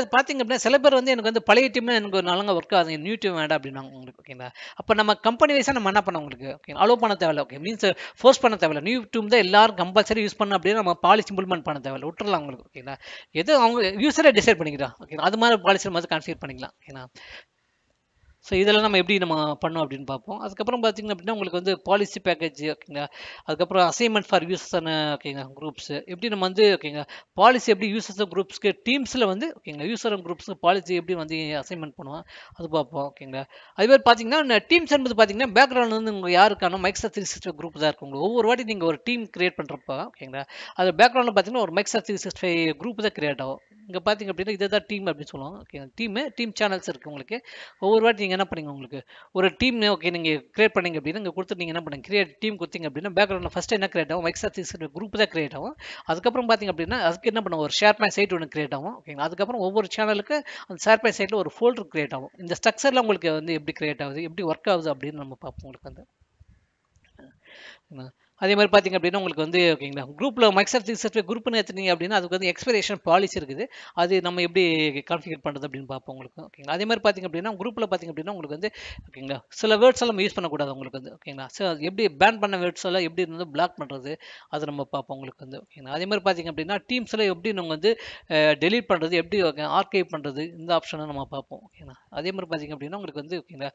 அது பார்த்தீங்க அப்படின்னா சில பேர் வந்து எனக்கு வந்து பழைய டீம் எனக்கு ஒரு நல்லா ஒர்க் ஆகுது நியூ டீம் வேண்டாம் அப்படின்னா உங்களுக்கு ஓகேங்களா அப்போ நம்ம கம்பெனி வைஸாக நம்ம என்ன பண்ண உங்களுக்கு ஓகே அலோவ் பண்ண தேவையில்ல ஓகே மீன்ஸ் ஃபோர்ஸ் பண்ண தேவையில்ல நியூ டீம் தான் எல்லாரும் கம்பல்சரி யூஸ் பண்ண அப்படின்னு நம்ம பாலிசி இம்ப்ளிமெண்ட் பண்ண தேவையில்ல விட்டுறலாம் உங்களுக்கு ஓகேங்களா எது அவங்க யூஸரை டிசைட் பண்ணிக்கிறோம் ஓகே அது மாதிரி பாலிசி மாதிரி கன்சிடர் பண்ணிக்கலாம் ஓகேங்களா ஸோ இதெல்லாம் நம்ம எப்படி நம்ம பண்ணோம் அப்படின்னு பார்ப்போம் அதுக்கப்புறம் பார்த்திங்க அப்படின்னா உங்களுக்கு வந்து பாலிசி பேக்கேஜ் ஓகேங்களா அதுக்கப்புறம் அசைன்மெண்ட் ஃபார் யூசர்ஸான ஓகேங்க குரூப்ஸ் எப்படி நம்ம வந்து ஓகேங்க பாலிசி எப்படி யூசர்ஸ் குரூப்ஸ்க்கு டீம்ஸில் வந்து ஓகேங்களா யூஸர் குரூப்ஸ்க்கு பாலிசி எப்படி வந்து அசைன்மெண்ட் பண்ணுவோம் அது பார்ப்போம் ஓகேங்களா அதே மாதிரி பார்த்தீங்கன்னா டீம்ஸ் என்பது பார்த்தீங்கன்னா பேக்ரவுண்ட் வந்து உங்கள் யாருக்கான மைக்ஸா த்ரீ சிக்ஸ்டி குரூப் தான் இருக்கும் உங்களுக்கு ஒவ்வொரு வாட்டி நீங்கள் ஒரு டீம் கிரியேட் பண்ணுறப்ப ஓகேங்களா அது பேக்ரவுண்டில் பார்த்தீங்கன்னா ஒரு Microsoft three sixty five group தான் கிரியேட் ஆகும் இங்கே பார்த்தீங்க அப்படின்னா இதை தான் டீம் அப்படின்னு சொல்லுவாங்க ஓகேங்களா டீம் டீம் சேனல்ஸ் இருக்குது உங்களுக்கு ஒவ்வொரு வாட்டி நீங்கள் என்ன பண்ணுங்க உங்களுக்கு ஒரு டீம் ஓகே நீங்கள் கிரியேட் பண்ணீங்க அப்படின்னா இங்கே கொடுத்து நீங்கள் என்ன பண்ணுங்க கிரியேட் டீம் கொடுத்தீங்க அப்படின்னா பேக்ரவுண்டில் ஃபஸ்ட்டு என்ன கிரியேட் ஆகும் எக்ஸா சிக்ஸ் குரூப் தான் கிரியேட் ஆகும் அதுக்கப்புறம் பார்த்தீங்க அப்படின்னா அதுக்கு என்ன பண்ணுவோம் ஒரு ஷேர் பாய் சைட் ஒன்று கிரியேட் ஆகும் ஓகேங்களா அதுக்கப்புறம் ஒவ்வொரு சேனலுக்கு அந்த ஷேர் பாய் சைட்டில் ஒரு ஃபோல்டர் கிரியேட் ஆகும் இந்த ஸ்ட்ரக்சரில் உங்களுக்கு வந்து எப்படி கிரியேட் ஆகுது எப்படி ஒர்க் ஆகுது அப்படின்னு நம்ம பார்ப்போம் உங்களுக்கு வந்து அதே மாதிரி பார்த்திங்க அப்படின்னா உங்களுக்கு வந்து ஓகேங்களா குரூப்பில் மைக்ஸ்ட் சர்டிஃபிகேட் குரூப்னு ஏற்றுனீங்க அப்படின்னா அதுக்கு வந்து எக்ஸ்பிரேஷன் பாலிசி இருக்குது அது நம்ம எப்படி கான்ஃபிகர் பண்ணுறது அப்படின்னு பார்ப்போம் உங்களுக்கு ஓகேங்களா அதே மாதிரி பார்த்திங்க அப்படின்னா குரூப்பில் பார்த்திங்க அப்படின்னா உங்களுக்கு வந்து ஓகேங்களா சில வேர்ட்ஸ் எல்லாம் யூஸ் பண்ணக்கூடாது உங்களுக்கு வந்து ஓகேங்களா ஸோ அது எப்படி பேன் பண்ண வேர்ட்ஸ் எல்லாம் எப்படி வந்து பிளாக் பண்ணுறது அதை நம்ம பார்ப்போம் உங்களுக்கு வந்து ஓகேங்களா அதே மாதிரி பார்த்திங்க அப்படின்னா டீம்ஸில் எப்படி நம்ம வந்து டெலீட் பண்ணுறது எப்படி ஆர்கைவ் பண்ணுறது இந்த ஆப்ஷனை நம்ம பார்ப்போம் ஓகேங்களா அதே மாதிரி பார்த்திங்க அப்படின்னா உங்களுக்கு வந்து ஓகேங்களா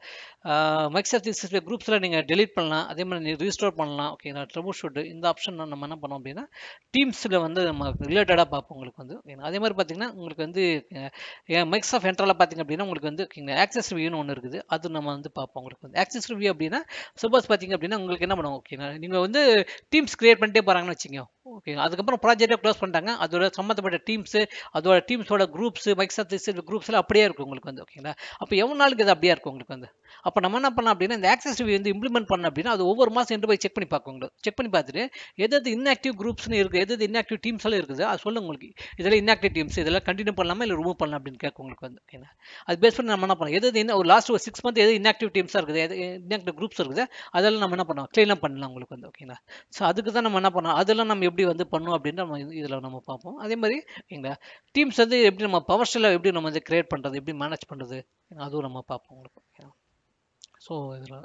மைக்ஸ்ட் சர்டிஃபிகேட் குரூப்ஸில் நீங்கள் டெலீட் பண்ணலாம் அதே மாதிரி ரிஜிஸ்டர் பண்ணலாம் ஓகேங்களா ட்ரபுள் ஷூட்டு இந்த ஆப்ஷன் நம்ம என்ன பண்ணோம் அப்படின்னா டீம்ஸில் வந்து நம்ம ரிலேட்டடாக பார்ப்போம் உங்களுக்கு வந்து அதே மாதிரி பார்த்தீங்கன்னா உங்களுக்கு வந்து மெக்ஸ் ஆஃப் என்ட்ரலாக பார்த்திங்க அப்படின்னா உங்களுக்கு வந்து ஆக்சஸ் ரிவியூன்னு ஒன்று இருக்குது அது நம்ம வந்து பார்ப்போம் உங்களுக்கு வந்து ஆக்சஸ் ரிவியூ அப்படின்னா சப்போஸ் பார்த்திங்க அப்படின்னா உங்களுக்கு என்ன பண்ணுவோம் ஓகேனா நீங்கள் வந்து டீம்ஸ் க்ரியேட் பண்ணிட்டே போகிறாங்கன்னு வச்சுக்கோங்க ஓகே அதுக்கப்புறம் ப்ராஜெக்டை க்ளோஸ் பண்ணிட்டாங்க அதோட சம்மந்தப்பட்ட டீம்ஸு அதோட டீம்ஸோட குரூப்ஸ் மைக்ஸாத்திஸ் குரூப்ஸ்லாம் அப்படியே இருக்கும் உங்களுக்கு வந்து ஓகேங்களா அப்போ எவ்வளோ நாளுக்கு இது அப்படியே இருக்கும் உங்களுக்கு வந்து அப்போ நம்ம என்ன பண்ணலாம் அப்படின்னா இந்த ஆக்சஸ் ரிவியூ வந்து இம்ப்ளிமெண்ட் பண்ண அப்படின்னா அது ஒவ்வொரு மாதம் என்று போய் செக் பண்ணி பார்க்க உங்களுக்கு செக் பண்ணி பார்த்துட்டு எது எது இன்ஆக்டிவ் குரூப்ஸ்னு இருக்குது எது எது இன்ஆக்டிவ் டீம்ஸ் எல்லாம் இருக்குது அது சொல்லுங்க உங்களுக்கு இதெல்லாம் இன்ஆக்டிவ் டீம்ஸ் இதெல்லாம் கண்டினியூ பண்ணலாமா இல்லை ரிமூவ் பண்ணலாம் அப்படின்னு கேட்கும் உங்களுக்கு வந்து என்ன அது பேஸ் பண்ணி நம்ம என்ன பண்ணலாம் எது என்ன ஒரு லாஸ்ட் ஒரு சிக்ஸ் மந்த் எது இன்ஆக்டிவ் டீம்ஸ் இருக்குது எது இன்ஆக்டிவ் குரூப்ஸ் இருக்குது அதெல்லாம் நம்ம என்ன பண்ணலாம் க்ளீனாக அப் பண்ணலாம் உங்களுக்கு வந்து ஓகேங்களா ஸோ அதுக்கு தான் நம்ம என்ன பண்ணலாம் அதெல்லாம் நம்ம எப்படி வந்து பண்ணணும் அப்படின்னு நம்ம இதில் நம்ம பார்ப்போம் அதே மாதிரி ஓகேங்களா டீம்ஸ் வந்து எப்படி நம்ம பவர் ஸ்டெல்லாம் எப்படி நம்ம வந்து கிரியேட் பண்ணுறது எப்படி மேனேஜ் பண்ணுறது அதுவும் நம்ம பார்ப்போம் உங்களுக்கு ஸோ இதில்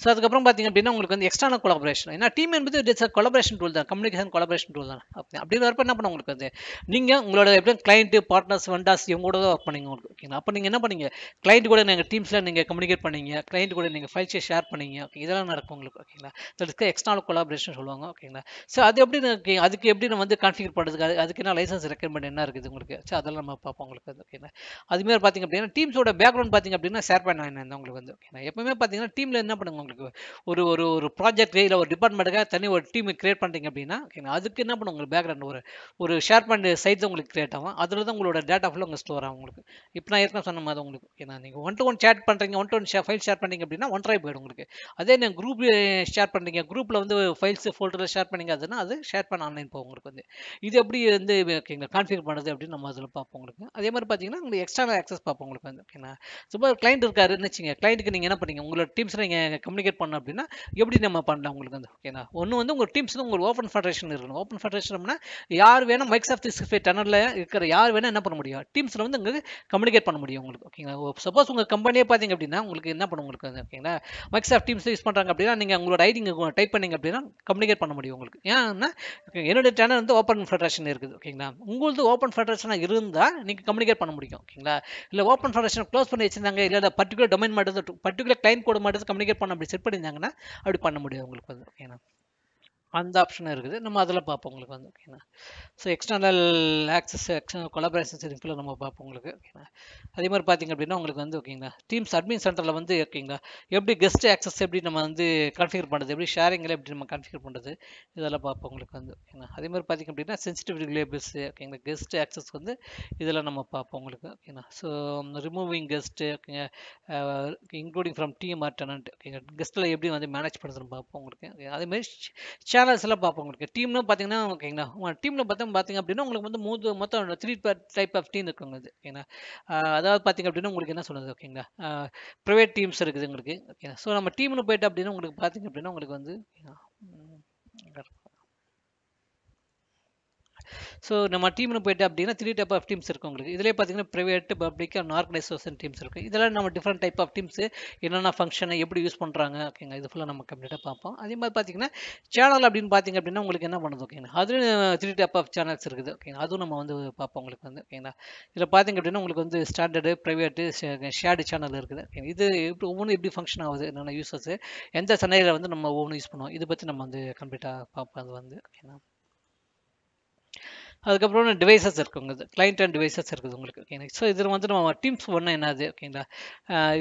ஸோ அதுக்கப்புறம் பார்த்திங்க அப்படின்னா உங்களுக்கு வந்து எக்ஸ்டர்னல் கொலபரேஷன் ஏன்னா டீம் என்பது இட்ஸ் கொலபரேஷன் டூல் தான் கம்யூனிகேஷன் கொலபரேஷன் டூல் தான் அப்படி அப்படின்னு வரப்போ என்ன பண்ண உங்களுக்கு வந்து நீங்கள் உங்களோட எப்படி கிளைண்ட் பார்ட்னர்ஸ் வண்டாஸ் இவங்க கூட தான் ஒர்க் பண்ணிங்க உங்களுக்கு ஓகேங்களா அப்போ நீங்கள் என்ன பண்ணீங்க கிளைண்ட் கூட நீங்கள் டீம்ஸில் நீங்கள் கம்யூனிகேட் பண்ணீங்க கிளைண்ட் கூட நீங்கள் ஃபைல்ஸை ஷேர் பண்ணீங்க ஓகே இதெல்லாம் நடக்கும் உங்களுக்கு ஓகேங்களா தட்ஸ் எக்ஸ்டர்னல் கொலாபரேஷன் சொல்லுவாங்க ஓகேங்களா ஸோ அது எப்படி அதுக்கு எப்படி நம்ம வந்து கான்ஃபிகர் பண்ணுறதுக்கு அது அதுக்கு என்ன லைசன்ஸ் ரெக்கமெண்ட் என்ன இருக்குது உங்களுக்கு ஸோ அதெல்லாம் நம்ம பார்ப்போம் உங்களுக்கு வந்து ஓகேங்களா அதுமாதிரி பார்த்திங்க அப்படின்னா டீம்ஸோட பேக்ரவுண்ட் பார்த்திங்க அப்படின்னா ஷேர் பண்ண உங்களுக்கு வந்து ஓகேங்களா எப்பவுமே பார்த்தீங்கன்னா டீம் டைமில் என்ன பண்ணுங்க உங்களுக்கு ஒரு ஒரு ஒரு ப்ராஜெக்ட் இல்லை ஒரு டிபார்ட்மெண்ட்டுக்காக தனி ஒரு டீம் கிரியேட் பண்ணுறீங்க அப்படின்னா ஓகேங்க அதுக்கு என்ன பண்ணுங்க உங்களுக்கு பேக்ரவுண்ட் ஒரு ஒரு ஷேர் பண்ண சைட் உங்களுக்கு கிரியேட் ஆகும் அதில் தான் உங்களோட டேட்டா ஃபுல்லாக உங்கள் ஸ்டோர் ஆகும் உங்களுக்கு இப்போ நான் ஏற்கனவே சொன்ன மாதிரி உங்களுக்கு ஏன்னா நீங்கள் ஒன் டு ஒன் சேட் பண்ணுறீங்க one to one file share பண்ணிங்க அப்படின்னா ஒன் ட்ரை போயிடும் உங்களுக்கு அதே நீங்கள் குரூப் ஷேர் பண்ணுறீங்க குரூப்பில் வந்து ஃபைல்ஸ் ஃபோல்டரில் ஷேர் பண்ணிங்க அதுனா அது ஷேர் பண்ண ஆன்லைன் போகும் உங்களுக்கு வந்து இது எப்படி வந்து ஓகேங்களா கான்ஃபிகர் பண்ணுறது அப்படின்னு நம்ம அதில் பார்ப்போம் உங்களுக்கு அதே மாதிரி பார்த்தீங்கன்னா உங்களுக்கு எக்ஸ்ட்ரா ஆக்சஸ் பார்ப்போம் உங்களுக்கு வந்து ஓகேங்களா சும்மா கிளைண்ட் இருக்காருன்னு வச்சுங்க கிளைண்ட்டுக்கு நீங்கள் என்ன பண்ணீங்க உங்களோட டீம்ஸ் நீங்கள் கம்யூனிகேட் பண்ண அப்படின்னா எப்படி நம்ம பண்ணலாம் உங்களுக்கு வந்து ஓகேனா ஒன்று வந்து உங்கள் வந்து உங்களுக்கு ஓப்பன் ஃபெடரேஷன் இருக்கணும் ஓப்பன் ஃபெடரேஷன்னா யார் வேணால் மைக்ஸாஃப்ட் ஆஃப் ஃபைவ் டனலில் இருக்கிற யார் வேணால் என்ன பண்ண முடியும் டீம்ஸில் வந்து உங்களுக்கு கம்யூனிகேட் பண்ண முடியும் உங்களுக்கு ஓகேங்களா சப்போஸ் உங்கள் கம்பெனியே பார்த்தீங்க அப்படின்னா உங்களுக்கு என்ன பண்ண உங்களுக்கு ஓகேங்களா மைக்ஸ் ஆஃப் டீம்ஸ் யூஸ் பண்ணுறாங்க அப்படின்னா நீங்கள் உங்களோட ஐடிங்க டைப் பண்ணிங்க அப்படின்னா கம்யூனிகேட் பண்ண முடியும் உங்களுக்கு ஏன்னா என்னுடைய டேனல் வந்து ஓப்பன் ஃபெடரேஷன் இருக்குது ஓகேங்களா உங்களது ஓப்பன் ஃபெடரேஷனாக இருந்தால் நீங்கள் கம்யூனிகேட் பண்ண முடியும் ஓகேங்களா இல்லை ஓப்பன் ஃபெடரேஷன் க்ளோஸ் பண்ணி வச்சிருந்தாங்க இல்லை பர்டிகுலர் டொமைன் மட்டும் பர்டிகுலர் கிளைண்ட் கோடு மட்டும் கம்யூனிகேட் பண்ண அப்படி செட் பண்ணியிருந்தாங்கன்னா அப்படி பண்ண முடியாது உங்களுக்கு வந்து ஏன்னா அந்த ஆப்ஷன் இருக்குது நம்ம அதில் பார்ப்போம் உங்களுக்கு வந்து ஓகேண்ணா so external access external collaboration செட்டிங்ஸில் நம்ம பார்ப்போம் உங்களுக்கு ஓகேண்ணா அதே மாதிரி பார்த்திங்க அப்படின்னா உங்களுக்கு வந்து ஓகேங்களா டீம்ஸ் அட்மின் சென்டரில் வந்து ஓகேங்களா எப்படி கெஸ்ட் ஆக்சஸ் எப்படி நம்ம வந்து கன்ஃபிகர் பண்ணுறது எப்படி ஷேரிங்கில் எப்படி நம்ம கன்ஃபிகர் பண்ணுறது இதெல்லாம் பார்ப்போம் உங்களுக்கு வந்து ஓகேங்களா அதே மாதிரி பார்த்திங்க அப்படின்னா சென்சிட்டிவ் ரிலேபிள்ஸ் ஓகேங்களா கெஸ்ட் ஆக்சஸ் வந்து இதெல்லாம் நம்ம பார்ப்போம் உங்களுக்கு ஓகேண்ணா ஸோ ரிமூவிங் கெஸ்ட்டு ஓகேங்க including from team or tenant ஓகேங்க கெஸ்ட்டில் எப்படி வந்து மேனேஜ் பண்ணுறதுன்னு பார்ப்போம் உங்களுக்கு அதே மாதிரி சில பார்ப்போம் உங்களுக்கு டீம்னு பார்த்தீங்கன்னா ஓகேங்களா உங்கள் டீமில் பார்த்தோம் பார்த்தீங்க அப்படின்னா உங்களுக்கு வந்து மூணு மொத்தம் த்ரீ டைப் ஆஃப் டீம் இருக்குங்க இது ஓகேங்களா அதாவது பார்த்தீங்க அப்படின்னா உங்களுக்கு என்ன சொல்லுது ஓகேங்களா ப்ரைவேட் டீம்ஸ் இருக்குது உங்களுக்கு ஓகேங்களா ஸோ நம்ம டீம்னு போயிட்டு அப்படின்னா உங்களுக்கு பார்த்தீங்க அப்படின்னா உங்களுக்கு வந்து ஸோ நம்ம டீம்னு போயிட்டு அப்படின்னா த்ரீ டைப் ஆஃப் டீம்ஸ் இருக்கும் உங்களுக்கு இதிலே பார்த்தீங்கன்னா private public and organisation Teams இருக்குது இதெல்லாம் நம்ம டிஃப்ரெண்ட் டைப் ஆஃப் டீம்ஸ் என்னென்ன ஃபங்க்ஷனை எப்படி யூஸ் பண்ணுறாங்க ஓகேங்க இது ஃபுல்லாக நம்ம கம்ப்ளீட்டாக பார்ப்போம் அதே மாதிரி பார்த்தீங்கன்னா சேனல் அப்படின்னு பார்த்திங்க அப்படின்னா உங்களுக்கு என்ன பண்ணுது ஓகேங்களா அதுவும் த்ரீ டைப் ஆஃப் சேனல்ஸ் இருக்குது ஓகேங்களா அதுவும் நம்ம வந்து பார்ப்போம் உங்களுக்கு வந்து ஓகேங்களா இதில் பார்த்தீங்க அப்படின்னா உங்களுக்கு வந்து ஸ்டாண்டர்டு ப்ரைவேட்டு ஷேர்டு சேனல் இருக்குது இது எப்படி ஒவ்வொன்றும் எப்படி ஃபங்க்ஷன் ஆகுது என்னென்ன யூசஸ் எந்த சென்னையில் வந்து நம்ம ஒவ்வொன்றும் யூஸ் பண்ணுவோம் இதை பற்றி நம்ம வந்து கம்ப்ளீட்டாக பார்ப்போம் அது வந்து ஓகேங்களா அதுக்கப்புறம் டிவைசஸ் இருக்குங்க கிளைண்ட் அண்ட் டிவைசஸ் இருக்குது உங்களுக்கு ஓகேங்களா ஸோ இதில் வந்து நம்ம டீம்ஸ் ஒன்று என்னது ஓகேங்களா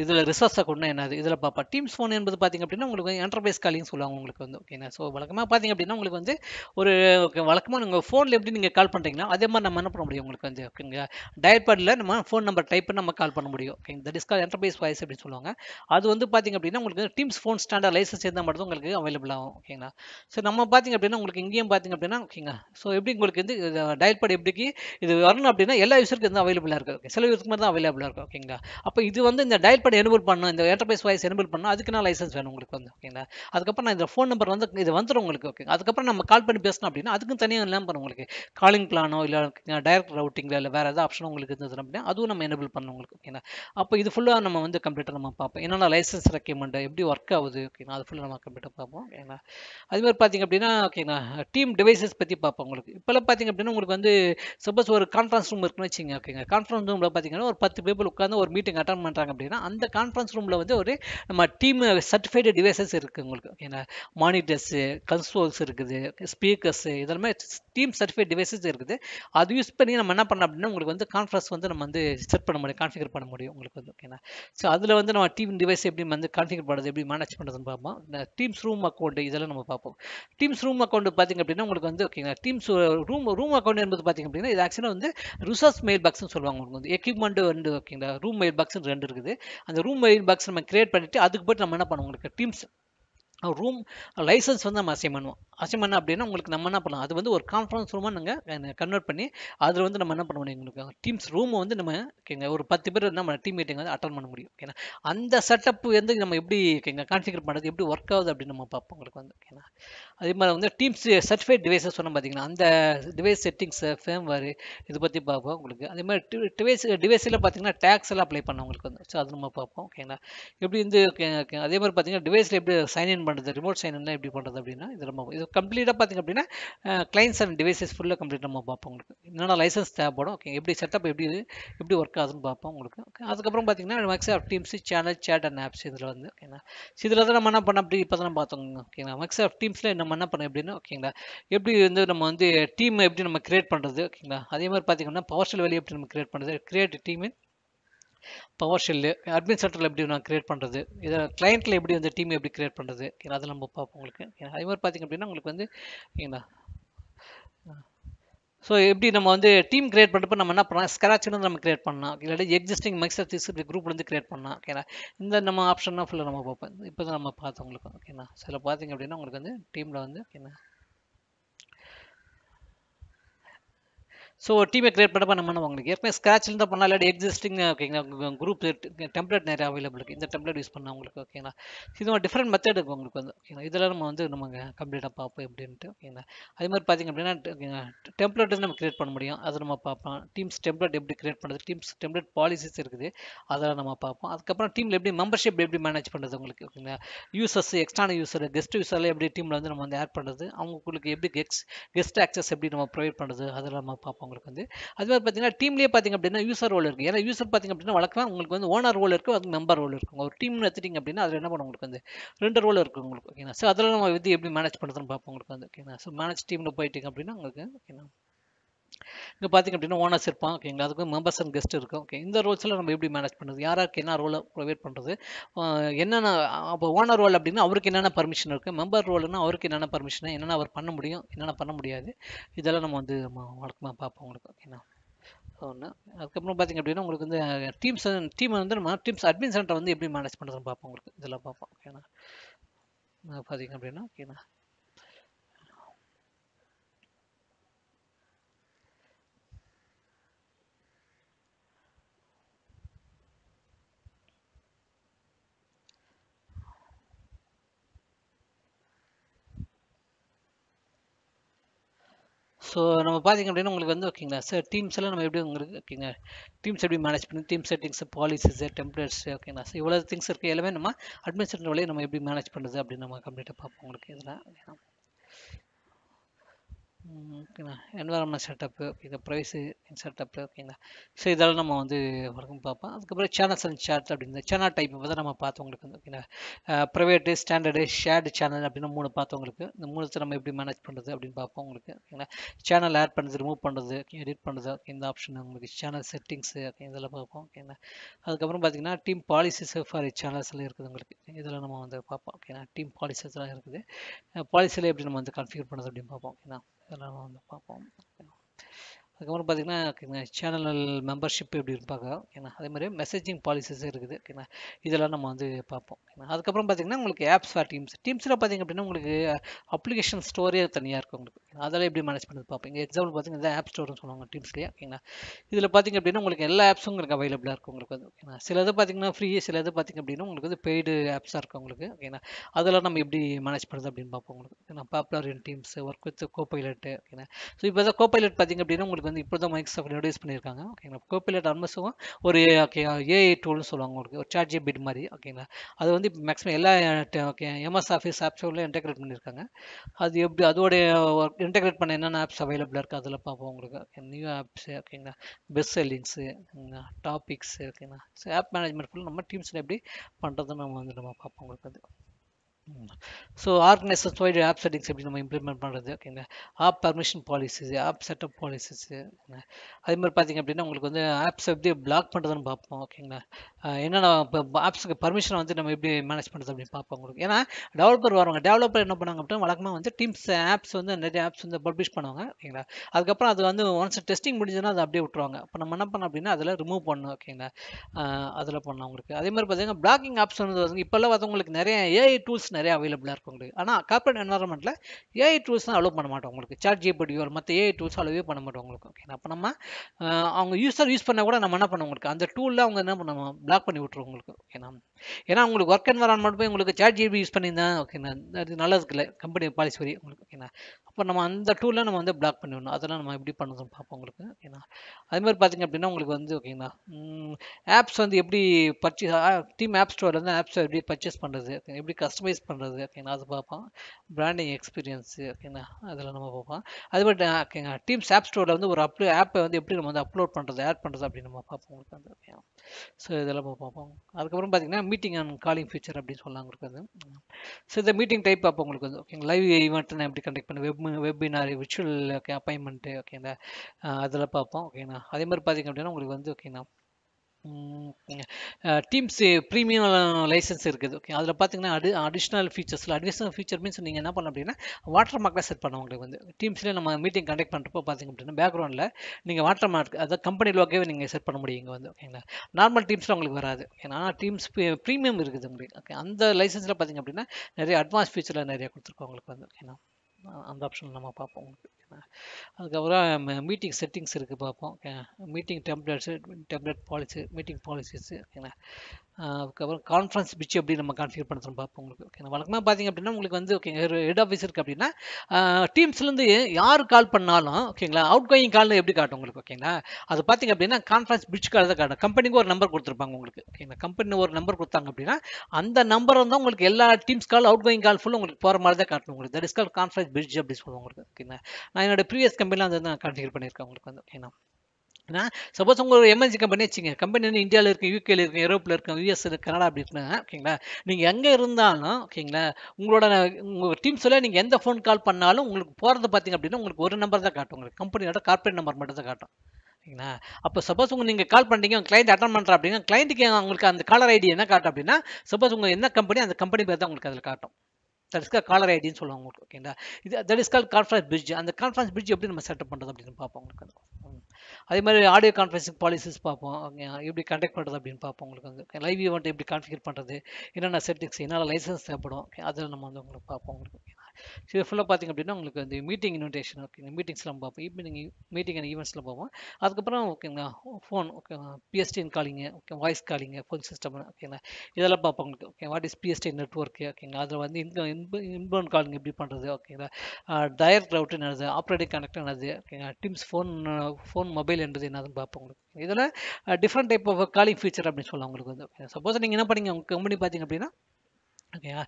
இதில் ரிசோர்ஸ் அக்கௌண்ட்னா என்னது இதில் பார்ப்பா டீம்ஸ் ஒன்று என்பது பார்த்திங்க அப்படின்னா உங்களுக்கு வந்து என்டர்பிரைஸ் காலிங் சொல்லுவாங்க உங்களுக்கு வந்து ஓகேங்களா ஸோ வழக்கமாக பார்த்திங்க அப்படின்னா உங்களுக்கு வந்து ஒரு ஓகே வழக்கமாக உங்கள் ஃபோனில் எப்படி நீங்கள் கால் பண்ணுறீங்கன்னா அதே மாதிரி நம்ம என்ன பண்ண முடியும் உங்களுக்கு வந்து ஓகேங்களா டயர் பேடில் நம்ம ஃபோன் நம்பர் டைப் பண்ணி நம்ம கால் பண்ண முடியும் okay that is call enterprise voice அப்படின்னு சொல்லுவாங்க அது வந்து பார்த்திங்க அப்படின்னா உங்களுக்கு டீம்ஸ் ஃபோன் ஸ்டாண்டர்ட் லைசன்ஸ் இருந்தால் மட்டும் உங்களுக்கு அவைலபிள் ஆகும் ஓகேங்களா ஸோ நம்ம பார்த்திங்க அப்படின்னா உங்களுக்கு இங்கேயும் பார்த்திங்க அப்படின்னா ஓகேங்களா ஸோ எப்படி உங்களுக்கு வந்து டயல் பேட் எப்படிக்கு இது வரணும் அப்படின்னா எல்லா யூசருக்கு இருந்தால் அவைலபிளாக இருக்குது ஓகே சில யூஸ்க்கு மட்டும் தான் அவைலபிளாக இருக்கும் ஓகேங்களா அப்போ இது வந்து இந்த டயல் பேட் எனபிள் பண்ணணும் இந்த என்டர்பிரைஸ் வாய்ஸ் எனபிள் பண்ணணும் அதுக்கு நான் லைசன்ஸ் வேணும் உங்களுக்கு வந்து ஓகேங்களா அதுக்கப்புறம் நான் இந்த ஃபோன் நம்பர் வந்து இது வந்துடும் உங்களுக்கு ஓகே அதுக்கப்புறம் நம்ம கால் பண்ணி பேசணும் அப்படின்னா அதுக்கும் தனியாக இல்லாமல் உங்களுக்கு காலிங் பிளானோ இல்லை டைரக்ட் ரவுட்டிங்கில் இல்லை வேறு ஏதாவது ஆப்ஷன் உங்களுக்கு இருந்தது அப்படின்னா அதுவும் நம்ம எனபிள் பண்ணணும் உங்களுக்கு ஓகேங்களா அப்போ இது ஃபுல்லாக நம்ம வந்து கம்ப்யூட்டர் நம்ம பார்ப்போம் என்னென்ன லைசன்ஸ் ரெக்கமெண்ட் எப்படி ஒர்க் ஆகுது ஓகேங்களா அது ஃபுல்லாக நம்ம கம்ப்யூட்டர் பார்ப்போம் ஓகேங்களா அது மாதிரி பார்த்தீங்க அப்படின்னா ஓகேங்களா டீம் டிவைசஸ் பற்றி பார்ப்போம் உங்களுக்கு இப்போல்லாம் பார்த்தீங்க அப்படின்னா உங்களுக்கு வந்து சப்போஸ் ஒரு கான்ஃபரன்ஸ் ரூம் இருக்குன்னு வச்சுங்க ஓகேங்க கான்ஃபரன்ஸ் ரூமில் பார்த்தீங்கன்னா ஒரு பத்து பேப்பிள் உட்காந்து ஒரு மீட்டிங் அட்டன் பண்ணுறாங்க அப்படின்னா அந்த கான்ஃபரன்ஸ் ரூமில் வந்து ஒரு நம்ம டீம் சர்டிஃபைடு டிவைசஸ் இருக்குது உங்களுக்கு ஓகேங்களா மானிட்டர்ஸு கன்சோல்ஸ் இருக்குது ஸ்பீக்கர்ஸு இதெல்லாமே டீம் சர்டிஃபைட் டிவைசஸ் இருக்குது அது யூஸ் பண்ணி நம்ம என்ன பண்ணோம் அப்படின்னா உங்களுக்கு வந்து கான்ஃபரன்ஸ் வந்து நம்ம வந்து செட் பண்ண முடியும் கான்ஃபிகர் பண்ண முடியும் உங்களுக்கு வந்து ஓகேங்களா ஸோ அதில் வந்து நம்ம டீம் டிவைஸ் எப்படி வந்து கான்ஃபிகர் பண்ணுறது எப்படி மேனேஜ் பண்ணுறதுன்னு பார்ப்போம் டீம்ஸ் ரூம் அக்கௌண்ட் இதெல்லாம் நம்ம பார்ப்போம் டீம்ஸ் ரூம் அக்கௌண்ட் பார்த்தீங்க அப்படின்னா உங்களுக்கு வந்து ஓகேங்களா Teams room room account account என்பது பார்த்திங்க அப்படின்னா இது ஆக்சுவலாக வந்து ரிசோர்ஸ் மெயில் பாக்ஸ்னு சொல்லுவாங்க உங்களுக்கு வந்து எக்யூப்மெண்ட் ரெண்டு ஓகேங்களா ரூம் மெயில் பாக்ஸ் ரெண்டு இருக்குது அந்த ரூம் மெயில் பாக்ஸ் நம்ம கிரியேட் பண்ணிட்டு அதுக்கு போய்ட்டு நம்ம என்ன பண்ணுவோம் உங்களுக்கு டீம்ஸ் ரூம் லைசன்ஸ் வந்து நம்ம அசைன் பண்ணுவோம் அசைன் பண்ண அப்படின்னா உங்களுக்கு நம்ம என்ன பண்ணலாம் அது வந்து ஒரு கான்ஃபரன்ஸ் ரூமாக நாங்கள் கன்வெர்ட் பண்ணி அதில் வந்து நம்ம என்ன பண்ண முடியும் எங்களுக்கு டீம்ஸ் ரூமை வந்து நம்ம ஓகேங்க ஒரு பத்து பேர் நம்ம டீம் மீட்டிங் வந்து அட்டன் பண்ண முடியும் ஓகேங்களா அந்த செட்டப் வந்து நம்ம எப்படி ஓகேங்க கான்ஃபிகர் பண்ணுறது எப்படி ஒர்க் ஆகுது அப்படின்னு நம்ம பார்ப்போம் உங்களுக்கு வந்து ஓகேனா அதே மாதிரி வந்து டீம்ஸ் சர்டிஃபைட் டிவைஸஸ் சொன்னால் பார்த்தீங்கன்னா அந்த டிவைஸ் செட்டிங்ஸ் ஃபேம்வேர் இது பற்றி பார்ப்போம் உங்களுக்கு அதே மாதிரி டிவைஸ் டிவைஸில் பார்த்தீங்கன்னா டேக்ஸ் எல்லாம் அப்ளை பண்ண உங்களுக்கு வந்து ஸோ அது நம்ம பார்ப்போம் ஓகேங்களா எப்படி வந்து அதே மாதிரி பார்த்தீங்கன்னா டிவைஸில் எப்படி சைன் இன் பண்ணுறது ரிமோட் சைனெல்லாம் எப்படி பண்ணுறது அப்படின்னா இது நம்ம இது கம்ப்ளீட்டாக பார்த்திங்க அப்படின்னா கிளைண்ட்ஸ் அண்ட் டிவைசஸ் ஃபுல்லாக கம்ப்ளீட் நம்ம பார்ப்போம் உங்களுக்கு என்னென்ன லைசன்ஸ் தேவைப்படும் ஓகே எப்படி செட்டப் எப்படி எப்படி ஒர்க் ஆகுதுன்னு பார்ப்போம் உங்களுக்கு ஓகே அதுக்கப்புறம் பார்த்தீங்கன்னா of Teams channel chat and apps இதில் வந்து ஓகேங்களா இதில் தான் நம்ம என்ன பண்ண அப்படி இப்போ தான் பார்த்தோங்க ஓகேங்களா ஆஃப் டீம்ஸில் நம்ம என்ன பண்ண எப்படின்னா ஓகேங்களா எப்படி வந்து நம்ம வந்து டீம் எப்படி நம்ம கிரியேட் பண்ணுறது ஓகேங்களா அதே மாதிரி பார்த்தீங்கன்னா பவர்ஷல் வேலையை எப்படி நம்ம கிரியேட் பண்ணுறது கிரியேட் டீம் பவர் ஷெல்லு அட்மினிஸ்ட்ரேட்டரில் எப்படி நான் கிரியேட் பண்ணுறது இதை கிளைண்ட்டில் எப்படி வந்து டீம் எப்படி கிரியேட் பண்ணுறது ஏன்னா அதில் நம்ம பார்ப்போம் உங்களுக்கு அதே மாதிரி பார்த்திங்க அப்படின்னா உங்களுக்கு வந்து ஏன்னா ஸோ எப்படி நம்ம வந்து டீம் கிரியேட் பண்ணுறப்ப நம்ம என்ன பண்ணலாம் வந்து நம்ம கிரியேட் பண்ணலாம் இல்லாட்டி எக்ஸிஸ்டிங் மைக்ஸ்டர் குரூப் குரூப்லேருந்து கிரியேட் பண்ணலாம் ஓகேனா இந்த நம்ம ஆப்ஷன்லாம் ஃபுல்லாக நம்ம பார்ப்போம் இப்போ தான் நம்ம பார்த்தோம் உங்களுக்கு ஓகேண்ணா சில பார்த்திங்க அப்படின்னா உங்களுக்கு வந்து டீமில் வந்து ஓகேண்ணா ஸோ டீமை கிரியேட் பண்ணப்போ நம்ம பண்ணுவோம் உங்களுக்கு ஏற்கனவே ஸ்க்ராச்சில் இருந்தால் பண்ணலாம் இல்லாட்டி எக்ஸிஸ்டிங் ஓகேங்களா குரூப் டெம்ப்ளேட் நிறைய அவைலபிள் இருக்குது இந்த டெம்ப்ளேட் யூஸ் பண்ணால் உங்களுக்கு ஓகேங்களா இது ஒரு டிஃப்ரெண்ட் மெத்தட் இருக்குது உங்களுக்கு வந்து ஓகேங்களா இதெல்லாம் நம்ம வந்து நம்ம கம்ப்ளீட்டாக பார்ப்போம் எப்படின்ட்டு ஓகேங்களா அதே மாதிரி பார்த்திங்க அப்படின்னா டெம்ப்ளேட் நம்ம கிரியேட் பண்ண முடியும் அதை நம்ம பார்ப்போம் டீம்ஸ் டெம்ப்ளேட் எப்படி கிரியேட் பண்ணுறது டீம்ஸ் டெம்ப்ளேட் பாலிசிஸ் இருக்குது அதெல்லாம் நம்ம பார்ப்போம் அதுக்கப்புறம் டீமில் எப்படி மெம்பர்ஷிப் எப்படி மேனேஜ் பண்ணுறது உங்களுக்கு ஓகேங்களா யூசர்ஸ் எக்ஸ்டர்னல் யூசர் கெஸ்ட் யூசரில் எப்படி டீமில் வந்து நம்ம வந்து ஆட் பண்ணுறது அவங்களுக்கு எப்படி கெஸ்ட் கெஸ்ட் ஆக்சஸ் எப்படி நம்ம ப்ரொவைட் பண்ணுறது அதெல்லாம் நம்ம பார்ப்போம் உங்களுக்கு வந்து அது மாதிரி பார்த்தீங்கன்னா டீம்லேயே பார்த்திங்க அப்படின்னா யூசர் ரோல் இருக்குது ஏன்னா யூசர் பார்த்திங்க அப்படின்னா வழக்கம் உங்களுக்கு வந்து ஓனர் ரோல் இருக்குது அது மெம்பர் ரோல் இருக்கும் ஒரு டீம்னு எடுத்துட்டிங்க அப்படின்னா அதில் என்ன பண்ணுவோம் உங்களுக்கு வந்து ரெண்டு ரோல் இருக்குது உங்களுக்கு ஓகேங்களா ஸோ அதெல்லாம் நம்ம வந்து எப்படி மேனேஜ் பண்ணுறதுன்னு பார்ப்போம் உங்களுக்கு வந்து ஓகேங்களா ஸோ மேனேஜ் டீமில் போயிட்டீங்க அப்படின்னா உங்களுக்கு ஓகேங்களா இங்கே பார்த்திங்க அப்படின்னா ஓனர்ஸ் இருப்பான் ஓகேங்களா அதுக்கு மெம்பர்ஸ் அண்ட் கெஸ்ட் இருக்கும் ஓகே இந்த ரோல்ஸில் நம்ம எப்படி மேனேஜ் பண்ணுறது யாராருக்கு என்ன ரோலை ப்ரொவைட் பண்ணுறது என்னென்ன அப்போ ஓனர் ரோல் அப்படின்னா அவருக்கு என்னென்ன பர்மிஷன் இருக்குது மெம்பர் ரோல்னால் அவருக்கு என்னென்ன பர்மிஷன் என்னென்ன அவர் பண்ண முடியும் என்னென்ன பண்ண முடியாது இதெல்லாம் நம்ம வந்து நம்ம வழக்கமாக பார்ப்போம் உங்களுக்கு ஓகேண்ணா ஒன்று அதுக்கப்புறம் பார்த்திங்க அப்படின்னா உங்களுக்கு வந்து டீம்ஸ் டீம் வந்து நம்ம டீம்ஸ் அட்மின் சென்டர் வந்து எப்படி மேனேஜ் பண்ணுறதுன்னு பார்ப்போம் உங்களுக்கு இதெல்லாம் பார்ப்போம் ஓகேண்ணா பார்த்தீங்க அப்படின்னா ஓகேண்ணா ஸோ நம்ம பார்த்திங்க அப்படின்னா உங்களுக்கு வந்து ஓகேங்களா சார் டீம்ஸ் எல்லாம் நம்ம எப்படி உங்களுக்கு ஓகேங்களா டீம்ஸ் எப்படி மேனேஜ் பண்ணி டீம் செட்டிங்ஸ் பாலிசிஸ் டெம்ப்ளேட்ஸ் ஓகேங்களா சார் இவ்வளோ திங்ஸ் இருக்குது எல்லாமே நம்ம அட்மினிஸ்ட்ரேட்டர் வழியை நம்ம எப்படி மேனேஜ் பண்ணுறது அப்படின்னு நம்ம கம்ப்ளீட்டாக பார்ப்போம் உங்களுக்கு இதெல்லாம் ஓகேண்ணா என்வரான்மெண்ட் செட்டப்பு இந்த ப்ரைஸு செட்டப்பு ஓகேங்களா ஸோ இதெல்லாம் நம்ம வந்து வரைக்கும் பார்ப்போம் அதுக்கப்புறம் சேனல்ஸ் அண்ட் சேட் அப்படின்னு சேனல் டைப் வந்து நம்ம பார்த்தவங்களுக்கு வந்து ஓகேங்களா ப்ரைவேட்டு ஸ்டாண்டர்டு ஷேர்டு சேனல் அப்படின்னு மூணு பார்த்தவங்களுக்கு இந்த மூணுத்தை நம்ம எப்படி மேனேஜ் பண்ணுறது அப்படின்னு பார்ப்போம் உங்களுக்கு ஓகேங்களா சேனல் ஆட் பண்ணுறது ரிமூவ் பண்ணுறது எடிட் பண்ணுறது இந்த ஆப்ஷன் உங்களுக்கு சேனல் செட்டிங்ஸு இதெல்லாம் பார்ப்போம் ஓகேங்களா அதுக்கப்புறம் பார்த்தீங்கன்னா டீம் பாலிசிஸ் ஃபார் எல்லாம் இருக்குது உங்களுக்கு இதெல்லாம் நம்ம வந்து பார்ப்போம் ஓகேங்களா டீம் பாலிசிஸ்லாம் இருக்குது பாலிசியில் எப்படி நம்ம வந்து கன்ஃபியூர் பண்ணுறது அப்படின்னு பார்ப்போம் ஓகேங்களா around the platform. அதுக்கப்புறம் பார்த்தீங்கன்னா சேனல் மெம்பர்ஷிப் எப்படி இருப்பாங்க ஓகேங்களா அதே மாதிரி மெசேஜிங் பாலிசிஸும் இருக்குது ஓகேங்களா இதெல்லாம் நம்ம வந்து பார்ப்போம் அதுக்கப்புறம் பார்த்தீங்கன்னா உங்களுக்கு ஆப்ஸ் ஃபார் டீம்ஸ் டீம்ஸில் பார்த்தீங்க அப்படின்னா உங்களுக்கு அப்ளிகேஷன் ஸ்டோரே தனியாக இருக்கும் உங்களுக்கு அதெல்லாம் எப்படி மேனேஜ் பண்ணி பார்ப்போம் இங்கே எக்ஸாம்பிள் பார்த்தீங்கன்னா ஆப் ஸ்டோர்னு சொல்லுவாங்க டீம்ஸ்லேயே ஓகேங்களா இதில் பார்த்தீங்க அப்படின்னா உங்களுக்கு எல்லா ஆப்ஸும் உங்களுக்கு அவைலபிளாக இருக்கும் உங்களுக்கு வந்து ஓகேங்களா இது பார்த்தீங்கன்னா ஃப்ரீ சில இது பார்த்திங்க அப்படின்னா உங்களுக்கு வந்து பெய்டு ஆப்ஸாக இருக்கும் உங்களுக்கு ஓகேங்களா அதெல்லாம் நம்ம எப்படி மேனேஜ் பண்ணுறது அப்படின்னு பார்ப்போம் உங்களுக்கு ஓகேங்களா popular in Teams work with Copilot ஓகேங்களா ஸோ இப்போ தான் பைலட் பார்த்தீங்க அப்படின்னா உங்களுக்கு வந்து இப்போ தான் மைக்ரோசாஃப்ட் இன்ட்ரடியூஸ் பண்ணியிருக்காங்க ஓகேங்களா கோபிலட் ஆல்மோஸ்ட்டும் ஒரு ஓகே ஏஐ டூல்னு சொல்லுவாங்க உங்களுக்கு ஒரு சார்ஜி பிட் மாதிரி ஓகேங்களா அது வந்து மேக்ஸிமம் எல்லா ஓகே எம்எஸ் ஆஃபீஸ் ஆப்ஸ்லாம் இன்டெகிரேட் பண்ணியிருக்காங்க அது எப்படி அதோடைய இன்டெகிரேட் பண்ண என்னென்ன ஆப்ஸ் அவைலபிளாக இருக்குது அதில் பார்ப்போம் உங்களுக்கு ஓகே நியூ ஆப்ஸு ஓகேங்களா பெஸ்ட் செல்லிங்ஸு டாபிக்ஸ் ஓகேங்களா ஆப் மேனேஜ்மெண்ட் ஃபுல்லாக நம்ம டீம்ஸில் எப்படி பண்ணுறதுன்னு நம்ம வந்து நம்ம பார்ப்போம் உங்களுக்கு அது so organisers wide app settings எப்படி நம்ம இம்ப்ளிமெண்ட் பண்ணுறது ஓகேங்க app permission policies app setup policies அதே மாதிரி பார்த்திங்க அப்படின்னா உங்களுக்கு வந்து ஆப்ஸ் எப்படி பிளாக் பண்ணுறதுன்னு பார்ப்போம் ஓகேங்களா என்னென்ன ஆப்ஸுக்கு பர்மிஷன் வந்து நம்ம எப்படி மேனேஜ் பண்ணுறது அப்படின்னு பார்ப்போம் உங்களுக்கு ஏன்னா டெவலப்பர் வருவாங்க டெவலப்பர் என்ன பண்ணுவாங்க அப்படின்னா வழக்கமாக வந்து டீம்ஸ் ஆப்ஸ் வந்து நிறைய ஆப்ஸ் வந்து பப்ளிஷ் பண்ணுவாங்க ஓகேங்களா அதுக்கப்புறம் அது வந்து ஒன்ஸ் டெஸ்டிங் முடிஞ்சதுன்னா அதை அப்படியே விட்டுருவாங்க இப்போ நம்ம என்ன பண்ணோம் அப்படின்னா அதில் ரிமூவ் பண்ணணும் ஓகேங்களா அதில் பண்ணோம் உங்களுக்கு அதே மாதிரி பார்த்திங்கன்னா பிளாக்கிங் ஆப்ஸ் வந்து இப்போல்லாம் வந்து உங்களுக்கு நிறைய ஏஐ டூல்ஸ் நிறைய அவைலபிளாக இருக்கும் உங்களுக்கு ஆனால் கார்பரேட் என்வரன்மெண்ட்டில் ஏஐ டூல்ஸ் தான் அலோவ் பண்ண மாட்டோம் உங்களுக்கு சார்ட் ஜிபிடியோ மற்ற ஏஐ டூல்ஸ் அலோவே பண்ண மாட்டோம் உங்களுக்கு ஓகேங்க அப்போ நம்ம அவங்க யூஸர் யூஸ் பண்ணால் கூட நம்ம என்ன பண்ணுவோம் உங்களுக்கு அந்த டூலில் அவங்க என்ன பண்ணுவோம் பிளாக் பண்ணி விட்டுருவோம் உங்களுக்கு ஓகேனா ஏன்னா உங்களுக்கு ஒர்க் என்வரான்மெண்ட் போய் உங்களுக்கு சார்ட் ஜிபி யூஸ் பண்ணியிருந்தேன் ஓகேண்ணா அது நல்லதுக்கு இல்லை கம்பெனி பாலிசி வரி உங்களுக்கு ஓகேண்ணா அப்போ நம்ம அந்த டூலில் நம்ம வந்து பிளாக் பண்ணிடணும் அதெல்லாம் நம்ம எப்படி பண்ணுறோம் பார்ப்போம் உங்களுக்கு ஓகேண்ணா அது மாதிரி பார்த்திங்க அப்படின்னா உங்களுக்கு வந்து ஓகேண்ணா ஆப்ஸ் வந்து எப்படி பர்ச்சேஸ் டீம் ஆப் ஸ்டோர்லேருந்து ஆப்ஸ் எப்படி பர்ச்சேஸ் பண்ணுறது எப்படி கஸ்டமைஸ் பண்ணுறது ஓகேங்களா அது பார்ப்போம் பிராண்டிங் எக்ஸ்பீரியன்ஸு ஓகேங்களா அதில் நம்ம பார்ப்போம் அது மாதிரி ஓகேங்க டீம்ஸ் ஆப் ஸ்டோரில் வந்து ஒரு அப்ளோ ஆப்பை வந்து எப்படி நம்ம வந்து அப்லோட் பண்ணுறது ஆட் பண்ணுறது அப்படின்னு நம்ம பார்ப்போம் உங்களுக்கு வந்து ஓகே ஸோ இதெல்லாம் பார்ப்போம் அதுக்கப்புறம் பார்த்தீங்கன்னா மீட்டிங் அண்ட் காலிங் ஃபீச்சர் அப்படின்னு சொல்லலாம் உங்களுக்கு வந்து ஸோ இந்த மீட்டிங் டைப் பார்ப்போம் உங்களுக்கு வந்து ஓகேங்க லைவ் ஈவெண்ட் நான் எப்படி கண்டக்ட் பண்ணேன் web webinar virtual okay appointment ஓகேங்களா அதில் பார்ப்போம் ஓகேங்களா அதே மாதிரி பார்த்தீங்க அப்படின்னா உங்களுக்கு வந்து ஓகேங்களா டீம்ஸ் ப்ரீமியம் லைசன்ஸ் இருக்குது ஓகே அதில் பார்த்தீங்கன்னா அடி அடிஷ்னல் ஃபீச்சர்ஸில் அடிஷ்னல் ஃபீச்சர் மீன்ஸ் நீங்கள் என்ன பண்ண அப்படின்னா வாட்டர் மார்க்கில் செட் பண்ண உங்களுக்கு வந்து டீம்ஸில் நம்ம மீட்டிங் கண்டக்ட் பண்ணுறப்போ பார்த்தீங்க அப்படின்னா பேக்ரவுண்டில் நீங்கள் வாட்டர் மார்க் அதாவது கம்பெனி லோக்கேவே நீங்கள் செட் பண்ண முடியும் இங்கே வந்து ஓகேங்களா நார்மல் டீம்ஸில் உங்களுக்கு வராது ஏன்னா டீம்ஸ் ப்ரீமியம் இருக்குது உங்களுக்கு ஓகே அந்த லைசன்ஸில் பார்த்தீங்க அப்படின்னா நிறைய அட்வான்ஸ் ஃபீச்சரில் நிறைய கொடுத்துருக்கோம் உங்களுக்கு வந்து ஓகேங்களா அந்த ஆப்ஷன் நம்ம பார்ப்போம் அதுக்கப்புறம் மீட்டிங் செட்டிங்ஸ் இருக்குது பார்ப்போம் ஓகேங்களா meeting templates template policy meeting policies ஓகேங்களா அதுக்கப்புறம் கான்ஃபரன்ஸ் பிச்சு எப்படி நம்ம கான்ஃபிகர் பண்ணுறோம் பார்ப்போம் உங்களுக்கு ஓகே வழக்கமாக பார்த்தீங்க அப்படின்னா உங்களுக்கு வந்து ஓகே ஹெட் ஆஃபீஸ் இருக்குது அப்படின்னா டீம்ஸ்லேருந்து யார் கால் பண்ணாலும் ஓகேங்களா அவுட் கோயிங் கால் எப்படி காட்டும் உங்களுக்கு ஓகேங்களா அது பார்த்தீங்க அப்படின்னா கான்ஃபரன்ஸ் பிச்சு கால் தான் காட்டும் கம்பெனிக்கு ஒரு நம்பர் கொடுத்துருப்பாங்க உங்களுக்கு ஓகேங்களா கம்பெனி ஒரு நம்பர் கொடுத்தாங்க அப்படின்னா அந்த நம்பர் வந்து உங்களுக்கு எல்லா Teams call out going call ஃபுல்லும் உங்களுக்கு போகிற மாதிரி தான் காட்டும் உங்களுக்கு that is call conference bridge அப்படின்னு சொல்லுவாங்க உங்களுக்கு ஓகேங்களா நான் என்னோட ப்ரீவியஸ் கம்பெனிலாம் வந்து நான் கான்ஃபிகர் பண்ணியிருக்கேன் உங்களுக்கு வந்து ஓகேங்களா ஏன்னா சப்போஸ் உங்கள் எம்என்சி கம்பெனி வச்சுங்க கம்பெனி வந்து இந்தியாவில் இருக்குது யூகேல இருக்கும் யூரோப்பில் இருக்கும் யூஎஸ் இருக்குது கனடா அப்படி இருக்குன்னா ஓகேங்களா நீங்கள் எங்கே இருந்தாலும் ஓகேங்களா உங்களோட உங்கள் டீம்ஸில் நீங்கள் எந்த ஃபோன் கால் பண்ணாலும் உங்களுக்கு போகிறது பார்த்தீங்க அப்படின்னா உங்களுக்கு ஒரு நம்பர் தான் காட்டும் உங்களுக்கு கம்பெனியோட கார்பரேட் நம்பர் மட்டும் தான் காட்டும் ஓகேங்களா அப்போ சப்போஸ் உங்கள் நீங்கள் கால் பண்ணுறீங்க உங்கள் கிளைண்ட் அட்டன் பண்ணுறா அப்படின்னா கிளைண்ட்டுக்கு உங்களுக்கு அந்த காலர் ஐடி என்ன காட்டும் அப்படின்னா சப்போஸ் உங்கள் என்ன கம்பெனி அந்த கம்பெனி பேர் தான் உங்களுக்கு அதில் காட்டும் தட் இஸ் காலர் ஐடின்னு சொல்லுவாங்க உங்களுக்கு ஓகேங்களா இது that is call conference bridge அந்த கான்ஃபரன்ஸ் பிரிட்ஜ் எப்படி நம்ம செட்டப் பண்ணுறது அப்படின்னு பார்ப்போம் உங்களுக்கு அதே மாதிரி ஆடியோ கான்ஃபரன்ஸிங் பாலிசிஸ் பார்ப்போம் எப்படி கண்டக்ட் பண்ணுறது அப்படின்னு பார்ப்போம் உங்களுக்கு வந்து லைவ் ஈவெண்ட் எப்படி கான்ஃபிகர் பண்ணுறது என்னென்ன செட்டிங்ஸ் என்னென்ன லைசன்ஸ் தேவைப்படும் அதில் நம்ம வந்து உங்களுக்கு பார்ப்போம் உங்களுக்கு இது ஃபுல்லாக பார்த்திங்க அப்படின்னா உங்களுக்கு வந்து மீட்டிங் இன்விடேஷன் ஓகேங்க மீட்டிங்ஸ்லாம் பார்ப்போம் ஈவினிங் மீட்டிங் அண்ட் ஈவெண்ட்ஸ்லாம் பார்ப்போம் அதுக்கப்புறம் ஓகேங்களா phone okay PSTN calling okay voice calling phone system ஓகேங்களா இதெல்லாம் பார்ப்போம் உங்களுக்கு okay what is PST network ஓகேங்களா அதில் வந்து இன்கம் இன்ப இன்பவுண்ட் காலிங் எப்படி பண்ணுறது ஓகேங்களா டயர்ட் ரவுட் என்னது ஆப்ரேட்டிங் கனெக்ட் என்னது ஓகேங்களா டிம்ஸ் ஃபோன் ஃபோன் மொபைல் என்றது என்னதுன்னு பார்ப்போம் உங்களுக்கு இதில் different type of calling feature அப்படின்னு சொல்லலாம் உங்களுக்கு வந்து சப்போஸ் நீங்கள் என்ன பண்ணீங்க உங்கள் கம்பெனி பார்த்தீங்க அப்படின்னா ஓகேவா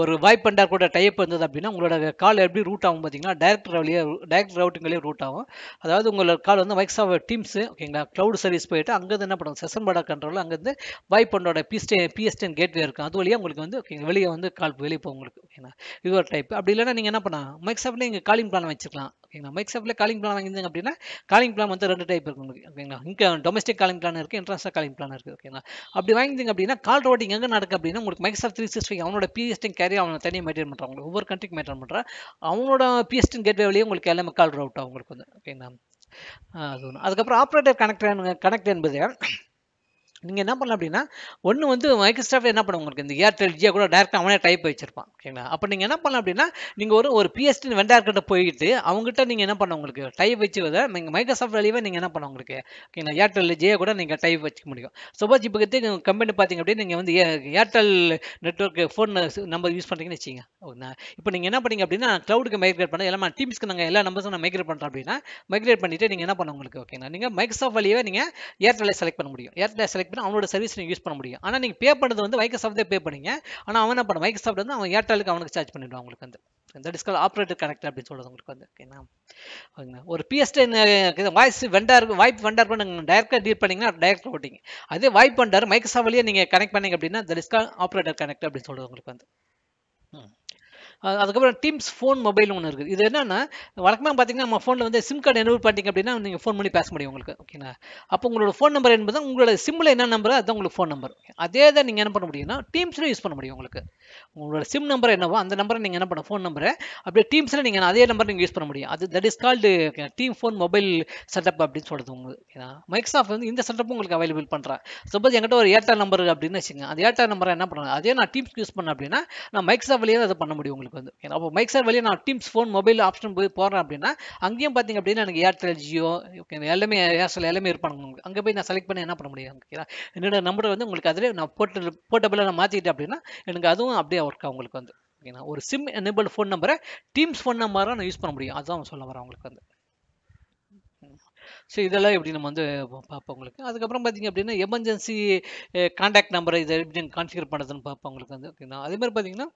ஒரு வாய்ப்பு பண்டார் கூட டைப் வந்தது அப்படின்னா உங்களோட கால் எப்படி ரூட் ஆகும் பார்த்தீங்கன்னா டேரக்ட் வழியே டேரக்ட் ரவுட்டிங்லேயே ரூட் ஆகும் அதாவது உங்களோட கால் வந்து ஆஃப் டீம்ஸு ஓகேங்களா க்ளவுட் சர்வீஸ் போயிட்டு அங்கேருந்து என்ன பண்ணுவோம் செஷன் பாடா கண்ட்ரோல் அங்கேருந்து வாய்ப் பண்டோட பிஸ்டே பிஎஸ்டன் கேட்வே இருக்கும் அது வழியாக உங்களுக்கு வந்து ஓகே வெளியே வந்து கால் வெளியே போகும் உங்களுக்கு ஓகேங்களா இது ஒரு டைப் அப்படி இல்லைன்னா நீங்கள் என்ன பண்ணலாம் ஆஃப்லேயே இங்கே காலிங் பிளான் வச்சுக்கலாம் ஓகேங்களா மைக்ஸப்பில் காலிங் பிளான் வாங்கியிருந்தீங்க அப்படின்னா காலிங் பிளான் வந்து ரெண்டு டைப் இருக்கு உங்களுக்கு ஓகேங்களா இங்கே டொமஸ்டிக் காலிங் பிளான் இருக்குது இன்ட்ரஸ்டாக காலிங் பிளான் இருக்குது ஓகேங்களா அப்படி வாங்கியிருந்தீங்க அப்படின்னா கால் ரோட்டிங் எங்கே நடக்கு அப்படின்னா உங்களுக்கு மைக்ஸாஃப் த்ரீ சிக்ஸ்டி ஃபைவ் அவனோட பிஎஸ்டிங் கேரி அவனை தனியாக மெயின்டைன் பண்ணுறாங்க ஒவ்வொரு கண்ட்ரிக்கு மெயின்டைன் பண்ணுறான் அவனோட பிஎஸ்டிங் கேட்வே வழியே உங்களுக்கு எல்லாமே கால் ரவுட் ஆகும் உங்களுக்கு வந்து ஓகேங்களா அதுக்கப்புறம் ஆப்ரேட்டர் கனெக்ட் கனெக்ட் என்பது நீங்கள் என்ன பண்ணலாம் அப்படின்னா ஒன்று வந்து மைக்ரோசாஃப்ட் என்ன பண்ண உங்களுக்கு இந்த ஏர்டெல் ஜியோ கூட டேரெக்டாக அவனே டைப் வச்சிருப்பான் ஓகேங்களா அப்போ நீங்கள் என்ன பண்ணலாம் அப்படின்னா நீங்கள் ஒரு ஒரு பிஎஸ்டி வெண்டார்கிட்ட போயிட்டு அவங்ககிட்ட நீங்கள் என்ன பண்ண உங்களுக்கு டைப் வச்சு விட நீங்கள் மைக்ரோசாஃப்ட் வழியாக நீங்கள் என்ன பண்ண உங்களுக்கு ஓகேங்களா ஏர்டெல் ஜியோ கூட நீங்கள் டைப் வச்சுக்க முடியும் சப்போஸ் இப்போ கம்பெனி பார்த்தீங்க அப்படின்னா நீங்கள் வந்து Airtel network phone number use பண்ணுறீங்கன்னு வச்சிங்க ஓகேங்களா இப்போ நீங்கள் என்ன பண்ணீங்க அப்படின்னா க்ளவுடுக்கு மைக்ரேட் பண்ண எல்லாமே டீம்ஸ்க்கு நாங்கள் எல்லா நம்பர்ஸும் நான் மைக்ரேட் பண்ணுறோம் அப்படின்னா மைக்ரேட் பண்ணிவிட்டு நீங்கள் என்ன பண்ண உங்களுக்கு ஓகேங்களா நீங்கள் மைக்ரோசாஃப்ட் வழியாக நீங்கள் ஏர்டெல்லை செலக்ட் பண்ண முடியும் ஏர்டெல்லை செலக்ட் பண்ணி அவனோட சர்வீஸ் நீங்கள் யூஸ் பண்ண முடியும் ஆனால் நீங்கள் பே பண்ணுறது வந்து மைக்ரோசாஃப்ட் பே பண்ணீங்க ஆனால் அவன் என்ன பண்ண மைக்ரோசாஃப்ட் வந்து அவன் ஏர்டெலுக்கு அவனுக்கு சார்ஜ் பண்ணிவிடுவான் உங்களுக்கு வந்து that is call operator connect அப்படின்னு சொல்றது உங்களுக்கு வந்து ஓகேங்களா ஒரு PSTN voice vendor VoIP vendor கூட நீங்கள் டைரக்டாக டீல் பண்ணிங்கன்னா டைரக்ட் ஓட்டிங்க அதே வாய்ப் வெண்டார் மைக்ரோசாஃப்ட்லேயே நீங்கள் கனெக்ட் பண்ணிங்க அப்படின்னா தட் டிஸ்கால் ஆப்ரேட்டர் கனெக்ட் அப்படின்னு சொல்றது உங்களுக்கு வந்து அதுக்கப்புறம் டீம்ஸ் ஃபோன் மொபைல் ஒன்று இருக்குது இது என்னென்னா வழக்கமாக பார்த்தீங்கன்னா நம்ம ஃபோனில் வந்து சிம் கார்டு என்ன பார்த்தீங்க அப்படின்னா நீங்கள் ஃபோன் பண்ணி பேச முடியும் உங்களுக்கு ஓகேங்களா அப்போ உங்களோட ஃபோன் நம்பர் என்பது உங்களோட சிம்மில் என்ன நம்பரோ அதுதான் உங்களுக்கு ஃபோன் நம்பர் அதே தான் நீங்கள் என்ன பண்ண முடியும்னா டீம்ஸ்லையும் யூஸ் பண்ண முடியும் உங்களுக்கு உங்களோட சிம் நம்பர் என்னவோ அந்த நம்பரை நீங்கள் என்ன பண்ண ஃபோன் நம்பரை அப்படியே டீம்ஸில் நீங்கள் அதே நம்பர் நீங்கள் யூஸ் பண்ண முடியும் அது that is called team phone mobile setup அப்படின்னு சொல்கிறது உங்களுக்கு ஏன்னா மைக்ஸாஃப்ட் வந்து இந்த செட்டப்பும் உங்களுக்கு அவைலபிள் பண்ணுறேன் சப்போஸ் என்கிட்ட ஒரு ஏர்டெல் நம்பர் அப்படின்னு வச்சுக்கோங்க அந்த ஏர்டெல் நம்பரை என்ன பண்ணுறேன் அதே நான் டீம்ஸ் யூஸ் பண்ணேன் அப்படின்னா நான் மைக்ராஃப்ட்லேயே அதை பண்ண முடியும் உங்களுக்கு உங்களுக்கு வந்து ஏன்னா அப்போ மைக் சார் வழியாக நான் டீம்ஸ் ஃபோன் மொபைல் ஆப்ஷன் போய் போகிறேன் அப்படின்னா அங்கேயும் பார்த்தீங்க அப்படின்னா எனக்கு ஏர்டெல் ஜியோ ஓகே எல்லாமே ஏர்செல் எல்லாமே இருப்பாங்க உங்களுக்கு அங்கே போய் நான் செலக்ட் பண்ணி என்ன பண்ண முடியும் ஓகேங்களா என்னோட நம்பரை வந்து உங்களுக்கு அதிலே நான் போர்ட்டல் போர்ட்டபிளாக நான் மாற்றிக்கிட்டேன் அப்படின்னா எனக்கு அதுவும் அப்படியே ஒர்க் உங்களுக்கு வந்து ஓகேங்களா ஒரு சிம் எனேபிள் ஃபோன் நம்பரை டீம்ஸ் ஃபோன் நம்பராக நான் யூஸ் பண்ண முடியும் அதுதான் சொல்ல வரேன் உங்களுக்கு வந்து ஸோ இதெல்லாம் எப்படி நம்ம வந்து பார்ப்போம் உங்களுக்கு அதுக்கப்புறம் பார்த்தீங்க அப்படின்னா எமர்ஜென்சி கான்டாக்ட் நம்பரை இதை எப்படி கான்ஃபிகர் பண்ணுறதுன்னு பார்ப்போம் உங்களுக்கு வந்து ஓகேங்களா அதே மாதிரி பார்த்தீங்கன்னா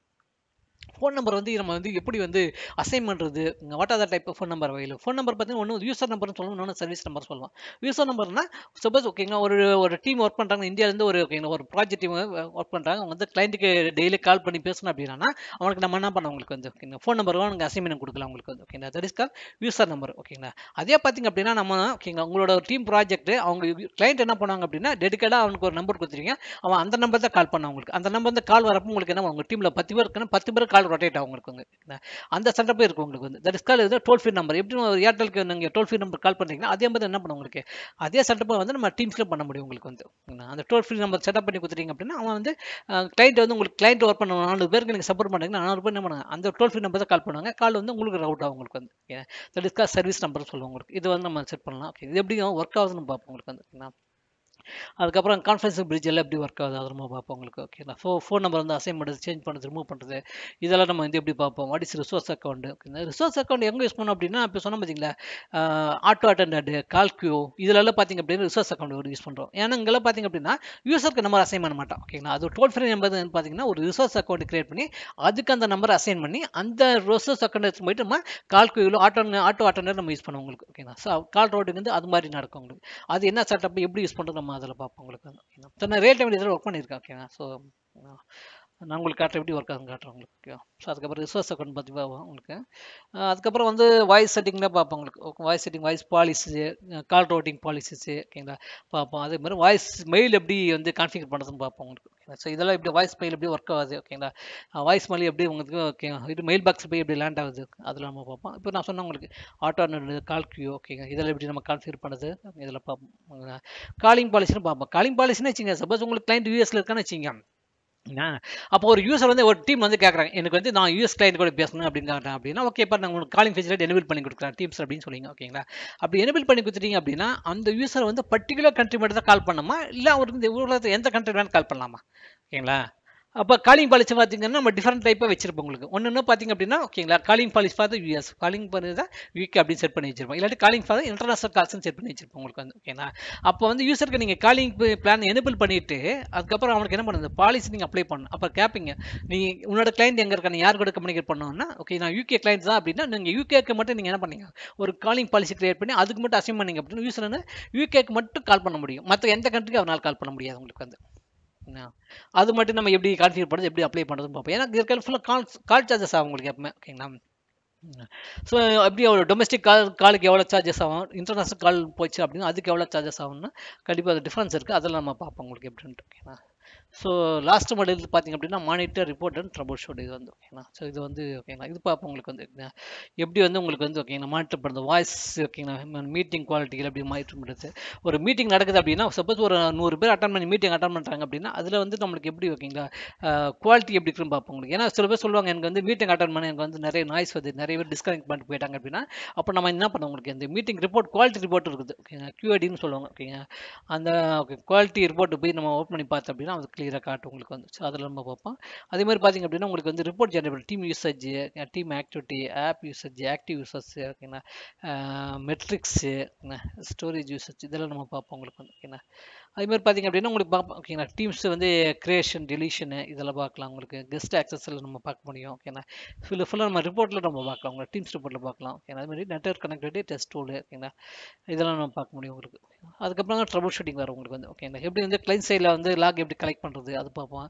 ஃபோன் நம்பர் வந்து நம்ம வந்து எப்படி வந்து அசைன் பண்ணுறது what are the type phone number வகையில் ஃபோன் நம்பர் பார்த்தீங்கன்னா ஒன்று யூசர் நம்பர்னு சொல்லணும் இன்னொன்று சர்வீஸ் நம்பர் சொல்லலாம் யூசர் நம்பர்னா சப்போஸ் ஓகேங்க ஒரு ஒரு டீம் ஒர்க் பண்ணுறாங்க இந்தியாவிலேருந்து ஒரு ஓகேங்களா ஒரு ப்ராஜெக்ட் டீம் ஒர்க் பண்ணுறாங்க அவங்க வந்து கிளைண்ட்டுக்கு டெய்லி கால் பண்ணி பேசணும் அப்படின்னா அவனுக்கு நம்ம என்ன பண்ண உங்களுக்கு வந்து ஓகேங்க ஃபோன் நம்பரும் நாங்கள் அசைன்மெண்ட் கொடுக்கலாம் உங்களுக்கு வந்து ஓகேங்களா that is call user number ஓகேங்களா அதே பார்த்திங்க அப்படின்னா நம்ம ஓகேங்களா உங்களோட டீம் ப்ராஜெக்ட் அவங்க கிளைண்ட் என்ன பண்ணுவாங்க அப்படின்னா டெடிக்கேட்டாக அவனுக்கு ஒரு நம்பர் கொடுத்துருக்கீங்க அவன் அந்த நம்பர் தான் கால் பண்ணான் அவங்களுக்கு அந்த நம்பர் வந்து கால் வரப்போ உங்களுக்கு என்ன உங்கள் டீமில் பத்து பேர் இருக்குன்னா பத்து பேருக்கு கால் ரொட்டேட் ஆகும் உங்களுக்கு வந்து அந்த போய் இருக்கும் உங்களுக்கு வந்து தட் இஸ் கால் இது டோல் ஃப்ரீ நம்பர் எப்படி ஏர்டெலுக்கு நீங்கள் டோல் ஃப்ரீ நம்பர் கால் பண்ணுறீங்கன்னா அதே மாதிரி என்ன பண்ணுவோம் உங்களுக்கு அதே போய் வந்து நம்ம டீம்ஸில் பண்ண முடியும் உங்களுக்கு வந்து அந்த டோல் ஃப்ரீ நம்பர் செட்டப் பண்ணி கொடுத்துட்டீங்க அப்படின்னா அவன் வந்து கிளைண்ட் வந்து உங்களுக்கு கிளைண்ட் ஒர்க் பண்ண நாலு பேருக்கு நீங்கள் சப்போர்ட் பண்ணுறீங்கன்னா நாலு பேர் என்ன பண்ணுங்க அந்த டோல் ஃப்ரீ நம்பர் தான் கால் பண்ணுவாங்க கால் வந்து உங்களுக்கு ரவுட் ஆகும் உங்களுக்கு வந்து that is call service number சொல்லுவோம் உங்களுக்கு இது வந்து நம்ம செட் பண்ணலாம் ஓகே இது எப்படி ஒர்க் ஆகுதுன்னு பார்ப்போம் உங்களுக்கு வந்து அதுக்கப்புறம் கான்ஃபரன்சிங் பிரிட்ஜ் எல்லாம் எப்படி ஒர்க் ஆகுது அது பார்ப்போம் உங்களுக்கு ஓகேங்களா ஸோ ஃபோன் நம்பர் வந்து அசைன்மெண்ட் சேஞ்ச் பண்ணுறது ரிமூவ் பண்ணுறது இதெல்லாம் நம்ம வந்து எப்படி பார்ப்போம் வாட் இஸ் ரிசோர்ஸ் அக்கௌண்ட் ஓகேங்களா ரிசோர்ஸ் அக்கௌண்ட் எங்கே யூஸ் பண்ணோம் அப்படின்னா இப்போ சொன்ன பார்த்தீங்களா ஆட்டோ அட்டண்டட் கால்க்யூ இதிலெல்லாம் பார்த்தீங்க அப்படின்னா ரிசோர்ஸ் அக்கௌண்ட் யூஸ் பண்ணுறோம் ஏன்னா இங்கெல்லாம் பார்த்தீங்க அப்படின்னா யூசருக்கு நம்பர் அசைன் பண்ண மாட்டோம் ஓகேங்களா அது டோல் ஃப்ரீ நம்பர் பார்த்தீங்கன்னா ஒரு ரிசோர்ஸ் அக்கௌண்ட் கிரியேட் பண்ணி அதுக்கு அந்த நம்பர் அசைன் பண்ணி அந்த ரிசோர்ஸ் அக்கௌண்ட் எடுத்து போயிட்டு நம்ம கால்குயில் ஆட்டோ ஆட்டோ அட்டண்டர் நம்ம யூஸ் பண்ணுவோம் உங்களுக்கு ஓகேங்களா ஸோ கால் ரோட்டுக்கு வந்து அது மாதிரி நடக்கும் உங்களுக்கு அது என்ன செட்டப் எப்படி யூஸ் பண்ணுறது நம்ம அதில் பார்ப்போம் உங்களுக்கு ஏன்னா ரியல் டைம் இதில் ஒர்க் பண்ணியிருக்கேன் ஓகேங்களா ஸோ நான் உங்களுக்கு காட்டுற எப்படி ஒர்க் ஆகும் காட்டுறேன் உங்களுக்கு ஓகே ஸோ அதுக்கப்புறம் ரிசோர்ஸ் அக்கௌண்ட் பற்றி பார்ப்போம் உங்களுக்கு அதுக்கப்புறம் வந்து வாய்ஸ் செட்டிங்னா பார்ப்போம் உங்களுக்கு voice setting voice policies call routing policies ஓகேங்களா பார்ப்போம் அதே மாதிரி வாய்ஸ் மெயில் எப்படி வந்து கான்ஃபிகர் பண்ணுறதுன்னு பார்ப்போம் உங்களுக்கு ஓகேங்களா ஸோ இதெல்லாம் எப்படி வாய்ஸ் மெயில் எப்படி ஒர்க் ஆகுது ஓகேங்களா வாய்ஸ் மெயில் எப்படி உங்களுக்கு ஓகே இது மெயில் பாக்ஸ் போய் எப்படி லேண்ட் ஆகுது அதெல்லாம் நம்ம பார்ப்போம் இப்போ நான் சொன்னேன் உங்களுக்கு ஆட்டோ கால் கியூ ஓகேங்க இதெல்லாம் எப்படி நம்ம கான்ஃபிகர் பண்ணுறது இதெல்லாம் பார்ப்போம் காலிங் பாலிசின்னு பார்ப்போம் காலிங் பாலிசின்னு வச்சுங்க சப்போஸ் உங்களுக்கு கிளைண்ட் யூஎஸில் இருக்கான்னு வச்சுங்க அப்போ ஒரு யூசர் வந்து ஒரு டீம் வந்து கேட்குறாங்க எனக்கு வந்து நான் யூஎஸ் கிளைண்ட் கூட பேசணும் அப்படின்னு கேட்டேன் அப்படின்னா ஓகே இப்போ நாங்கள் உங்களுக்கு காலிங் ஃபெசிலிட்டி எனபிள் பண்ணி கொடுக்குறேன் டீம்ஸ் அப்படின்னு சொல்லிங்க ஓகேங்களா அப்படி எனபிள் பண்ணி கொடுத்துட்டீங்க அப்படின்னா அந்த யூசர் வந்து பர்டிகுலர் கண்ட்ரி மட்டும் தான் கால் பண்ணணுமா இல்லை அவருக்கு இந்த உலகத்தில் எந்த கண்ட்ரி வேணாலும் கால் பண்ணலாமா ஓகேங்களா அப்போ காலிங் பாலிசி பார்த்திங்கன்னா நம்ம டிஃப்ரெண்ட் டைப்பாக வச்சிருப்போம் உங்களுக்கு ஒன்று ஒன்று பார்த்திங்க அப்படின்னா ஓகேங்களா calling policy for US calling பண்ணி தான் யூகே அப்படின்னு செட் பண்ணி வச்சிருப்போம் இல்லாட்டி காலிங் ஃபார் இன்டர்நேஷனல் கால்ஸ்னு செட் பண்ணி வச்சிருப்போம் உங்களுக்கு வந்து ஓகேங்களா அப்போ வந்து யூசருக்கு நீங்கள் காலிங் பிளான் எனபிள் பண்ணிவிட்டு அதுக்கப்புறம் அவனுக்கு என்ன பண்ணுது பாலிசி நீங்கள் அப்ளை பண்ணணும் அப்போ கேட்பீங்க நீங்கள் உன்னோட கிளைண்ட் எங்கே இருக்காங்க யார் கூட கம்யூனிகேட் பண்ணணும்னா ஓகே நான் யூகே கிளைண்ட் தான் அப்படின்னா நீங்கள் யூகேக்கு மட்டும் நீங்கள் என்ன பண்ணீங்க ஒரு காலிங் பாலிசி கிரியேட் பண்ணி அதுக்கு மட்டும் அசைன் பண்ணிங்க அப்படின்னா யூசர் யூகேக்கு மட்டும் கால் பண்ண முடியும் மற்ற எந்த கண்ட்ரிக்கு அவனால் கால் பண்ண முடியாது உங்களுக்கு வந்து அது மட்டும் நம்ம எப்படி கான்ஃபிகர் பண்ணுறது எப்படி அப்ளை பண்ணுறதுன்னு பார்ப்போம் ஏன்னா இருக்கிற ஃபுல்லாக கால் கால் சார்ஜஸ் ஆகும் உங்களுக்கு எப்பவுமே ஓகேங்களா ஸோ எப்படி எவ்வளோ டொமஸ்டிக் கால் காலுக்கு எவ்வளோ சார்ஜஸ் ஆகும் இன்டர்நேஷ்னல் கால் போச்சு அப்படின்னா அதுக்கு எவ்வளோ சார்ஜஸ் ஆகும்னா கண்டிப்பாக அது டிஃப்ரென்ஸ் இருக்குது அதெல்லாம் நம்ம பார்ப்போம் உங்களுக்கு எப்படின்ட்டு ஓகேங்களா ஸோ லாஸ்ட் மாடல் பார்த்தீங்க அப்படின்னா monitor report and troubleshoot இது வந்து ஓகேங்களா ஸோ இது வந்து ஓகேங்களா இது பார்ப்போம் உங்களுக்கு வந்து எப்படி வந்து உங்களுக்கு வந்து ஓகேங்களா மானிட்டர் பண்ணுறது வாய்ஸ் ஓகேங்களா மீட்டிங் குவாலிட்டியில் எப்படி மானிட்டர் பண்ணுறது ஒரு மீட்டிங் நடக்குது அப்படின்னா சப்போஸ் ஒரு நூறு பேர் அட்டன் பண்ணி மீட்டிங் அட்டன் பண்ணுறாங்க அப்படின்னா அதில் வந்து நம்மளுக்கு எப்படி ஓகேங்களா குவாலிட்டி எப்படி இருக்குன்னு பார்ப்போம் உங்களுக்கு ஏன்னா சில பேர் சொல்லுவாங்க எனக்கு வந்து மீட்டிங் அட்டன் பண்ண எனக்கு வந்து நிறைய நாய்ஸ் வந்து நிறைய பேர் டிஸ்கனெக்ட் பண்ணிட்டு போயிட்டாங்க அப்படின்னா அப்போ நம்ம என்ன பண்ணோம் உங்களுக்கு இந்த மீட்டிங் ரிப்போர்ட் குவாலிட்டி ரிப்போர்ட் இருக்குது ஓகேங்களா கியூஐடின்னு சொல்லுவாங்க ஓகேங்க அந்த ஓகே குவாலிட்டி ரிப்போர்ட் போய் நம்ம ஓப்பன் பண்ணி பார்த்தோம் அப்படின்னா அது கிளியராக காட்டும் உங்களுக்கு வந்து ஸோ அதில் நம்ம பார்ப்போம் அதே மாதிரி பார்த்திங்க அப்படின்னா உங்களுக்கு வந்து report generate team usage team activity app usage active யூசஸ் ஓகேங்களா மெட்ரிக்ஸு ஸ்டோரேஜ் யூசேஜ் இதெல்லாம் நம்ம பார்ப்போம் உங்களுக்கு வந்து ஓகேண்ணா அதுமாதிரி பார்த்திங்க அப்படின்னா உங்களுக்கு பார்ப்போம் ஓகேங்களா டீம்ஸ் வந்து கிரியேஷன் டெலிஷனு இதெல்லாம் பார்க்கலாம் உங்களுக்கு கெஸ்ட் ஆக்சஸில் நம்ம பார்க்க முடியும் ஓகேங்களா ஃபுல்லாக ஃபுல்லாக நம்ம ரிப்போர்ட்டில் நம்ம பார்க்கலாம் உங்களுக்கு டீம்ஸ் ரிப்போர்ட்டில் பார்க்கலாம் ஓகேங்களா அதுமாதிரி நெட்ஒர்க் கனெக்டிவிட்டி டெஸ்ட் டூலு ஓகேங்களா இதெல்லாம் நம்ம பார்க்க முடியும் உங்களுக்கு அதுக்கப்புறம் ட்ரபுள் ஷூட்டிங் வரும் உங்களுக்கு வந்து ஓகேங்களா எப்படி வந்து கிளைண்ட் சைடில் வந்து லாக் எப்படி கலெக்ட் பண்ணுறது அது பார்ப்போம்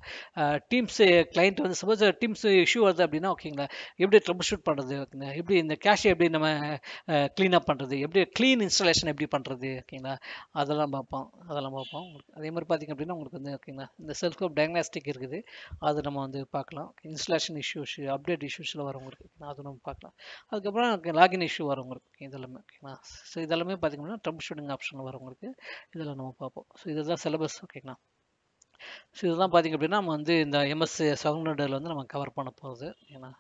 டீம்ஸ் கிளைண்ட் வந்து சப்போஸ் டீம்ஸ் இஷ்யூ வருது அப்படின்னா ஓகேங்களா எப்படி ட்ரபுள் ஷூட் பண்ணுறது ஓகேங்களா எப்படி இந்த கேஷை எப்படி நம்ம க்ளீன் அப் பண்ணுறது எப்படி க்ளீன் இன்ஸ்டாலேஷன் எப்படி பண்ணுறது ஓகேங்களா அதெல்லாம் பார்ப்போம் அதெல்லாம் பார்ப்போம் பார்ப்போம் உங்களுக்கு அதே மாதிரி பார்த்திங்க அப்படின்னா உங்களுக்கு வந்து ஓகேங்களா இந்த செல்ஸ்கோப் டயக்னாஸ்டிக் இருக்குது அது நம்ம வந்து பார்க்கலாம் இன்ஸ்டலேஷன் இஷ்யூஸ் அப்டேட் இஷ்யூஸில் வரவங்களுக்கு அது நம்ம பார்க்கலாம் அதுக்கப்புறம் லாகின் இஷ்யூ வரவங்களுக்கு இதெல்லாமே ஓகேங்களா ஸோ இதெல்லாமே பார்த்திங்க அப்படின்னா ட்ரம்ப் ஷூட்டிங் ஆப்ஷனில் வரவங்களுக்கு இதெல்லாம் நம்ம பார்ப்போம் ஸோ இதுதான் சிலபஸ் ஓகேங்களா ஸோ இதெல்லாம் பார்த்திங்க அப்படின்னா நம்ம வந்து இந்த எம்எஸ் செவன் ஹண்ட்ரடில் வந்து நம்ம கவர் பண்ண போகிறது ஏன்னா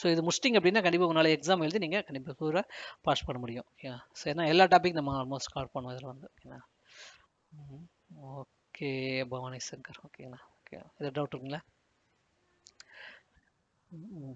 ஸோ இது முஸ்டிங் அப்படின்னா கண்டிப்பாக உங்களால் எக்ஸாம் எழுதி நீங்கள் கண்டிப்பாக கூட பாஸ் பண்ண முடியும் ஸோ ஏன்னா எல்லா டாபிக் நம்ம ஆல்மோஸ்ட் கவர் பண்ணுவோம் இதில் வந்து ஓகேண்ணா ஓகே பவானி சங்கர் ஓகேங்களா ஓகே எதாவது டவுட் இருக்குங்களா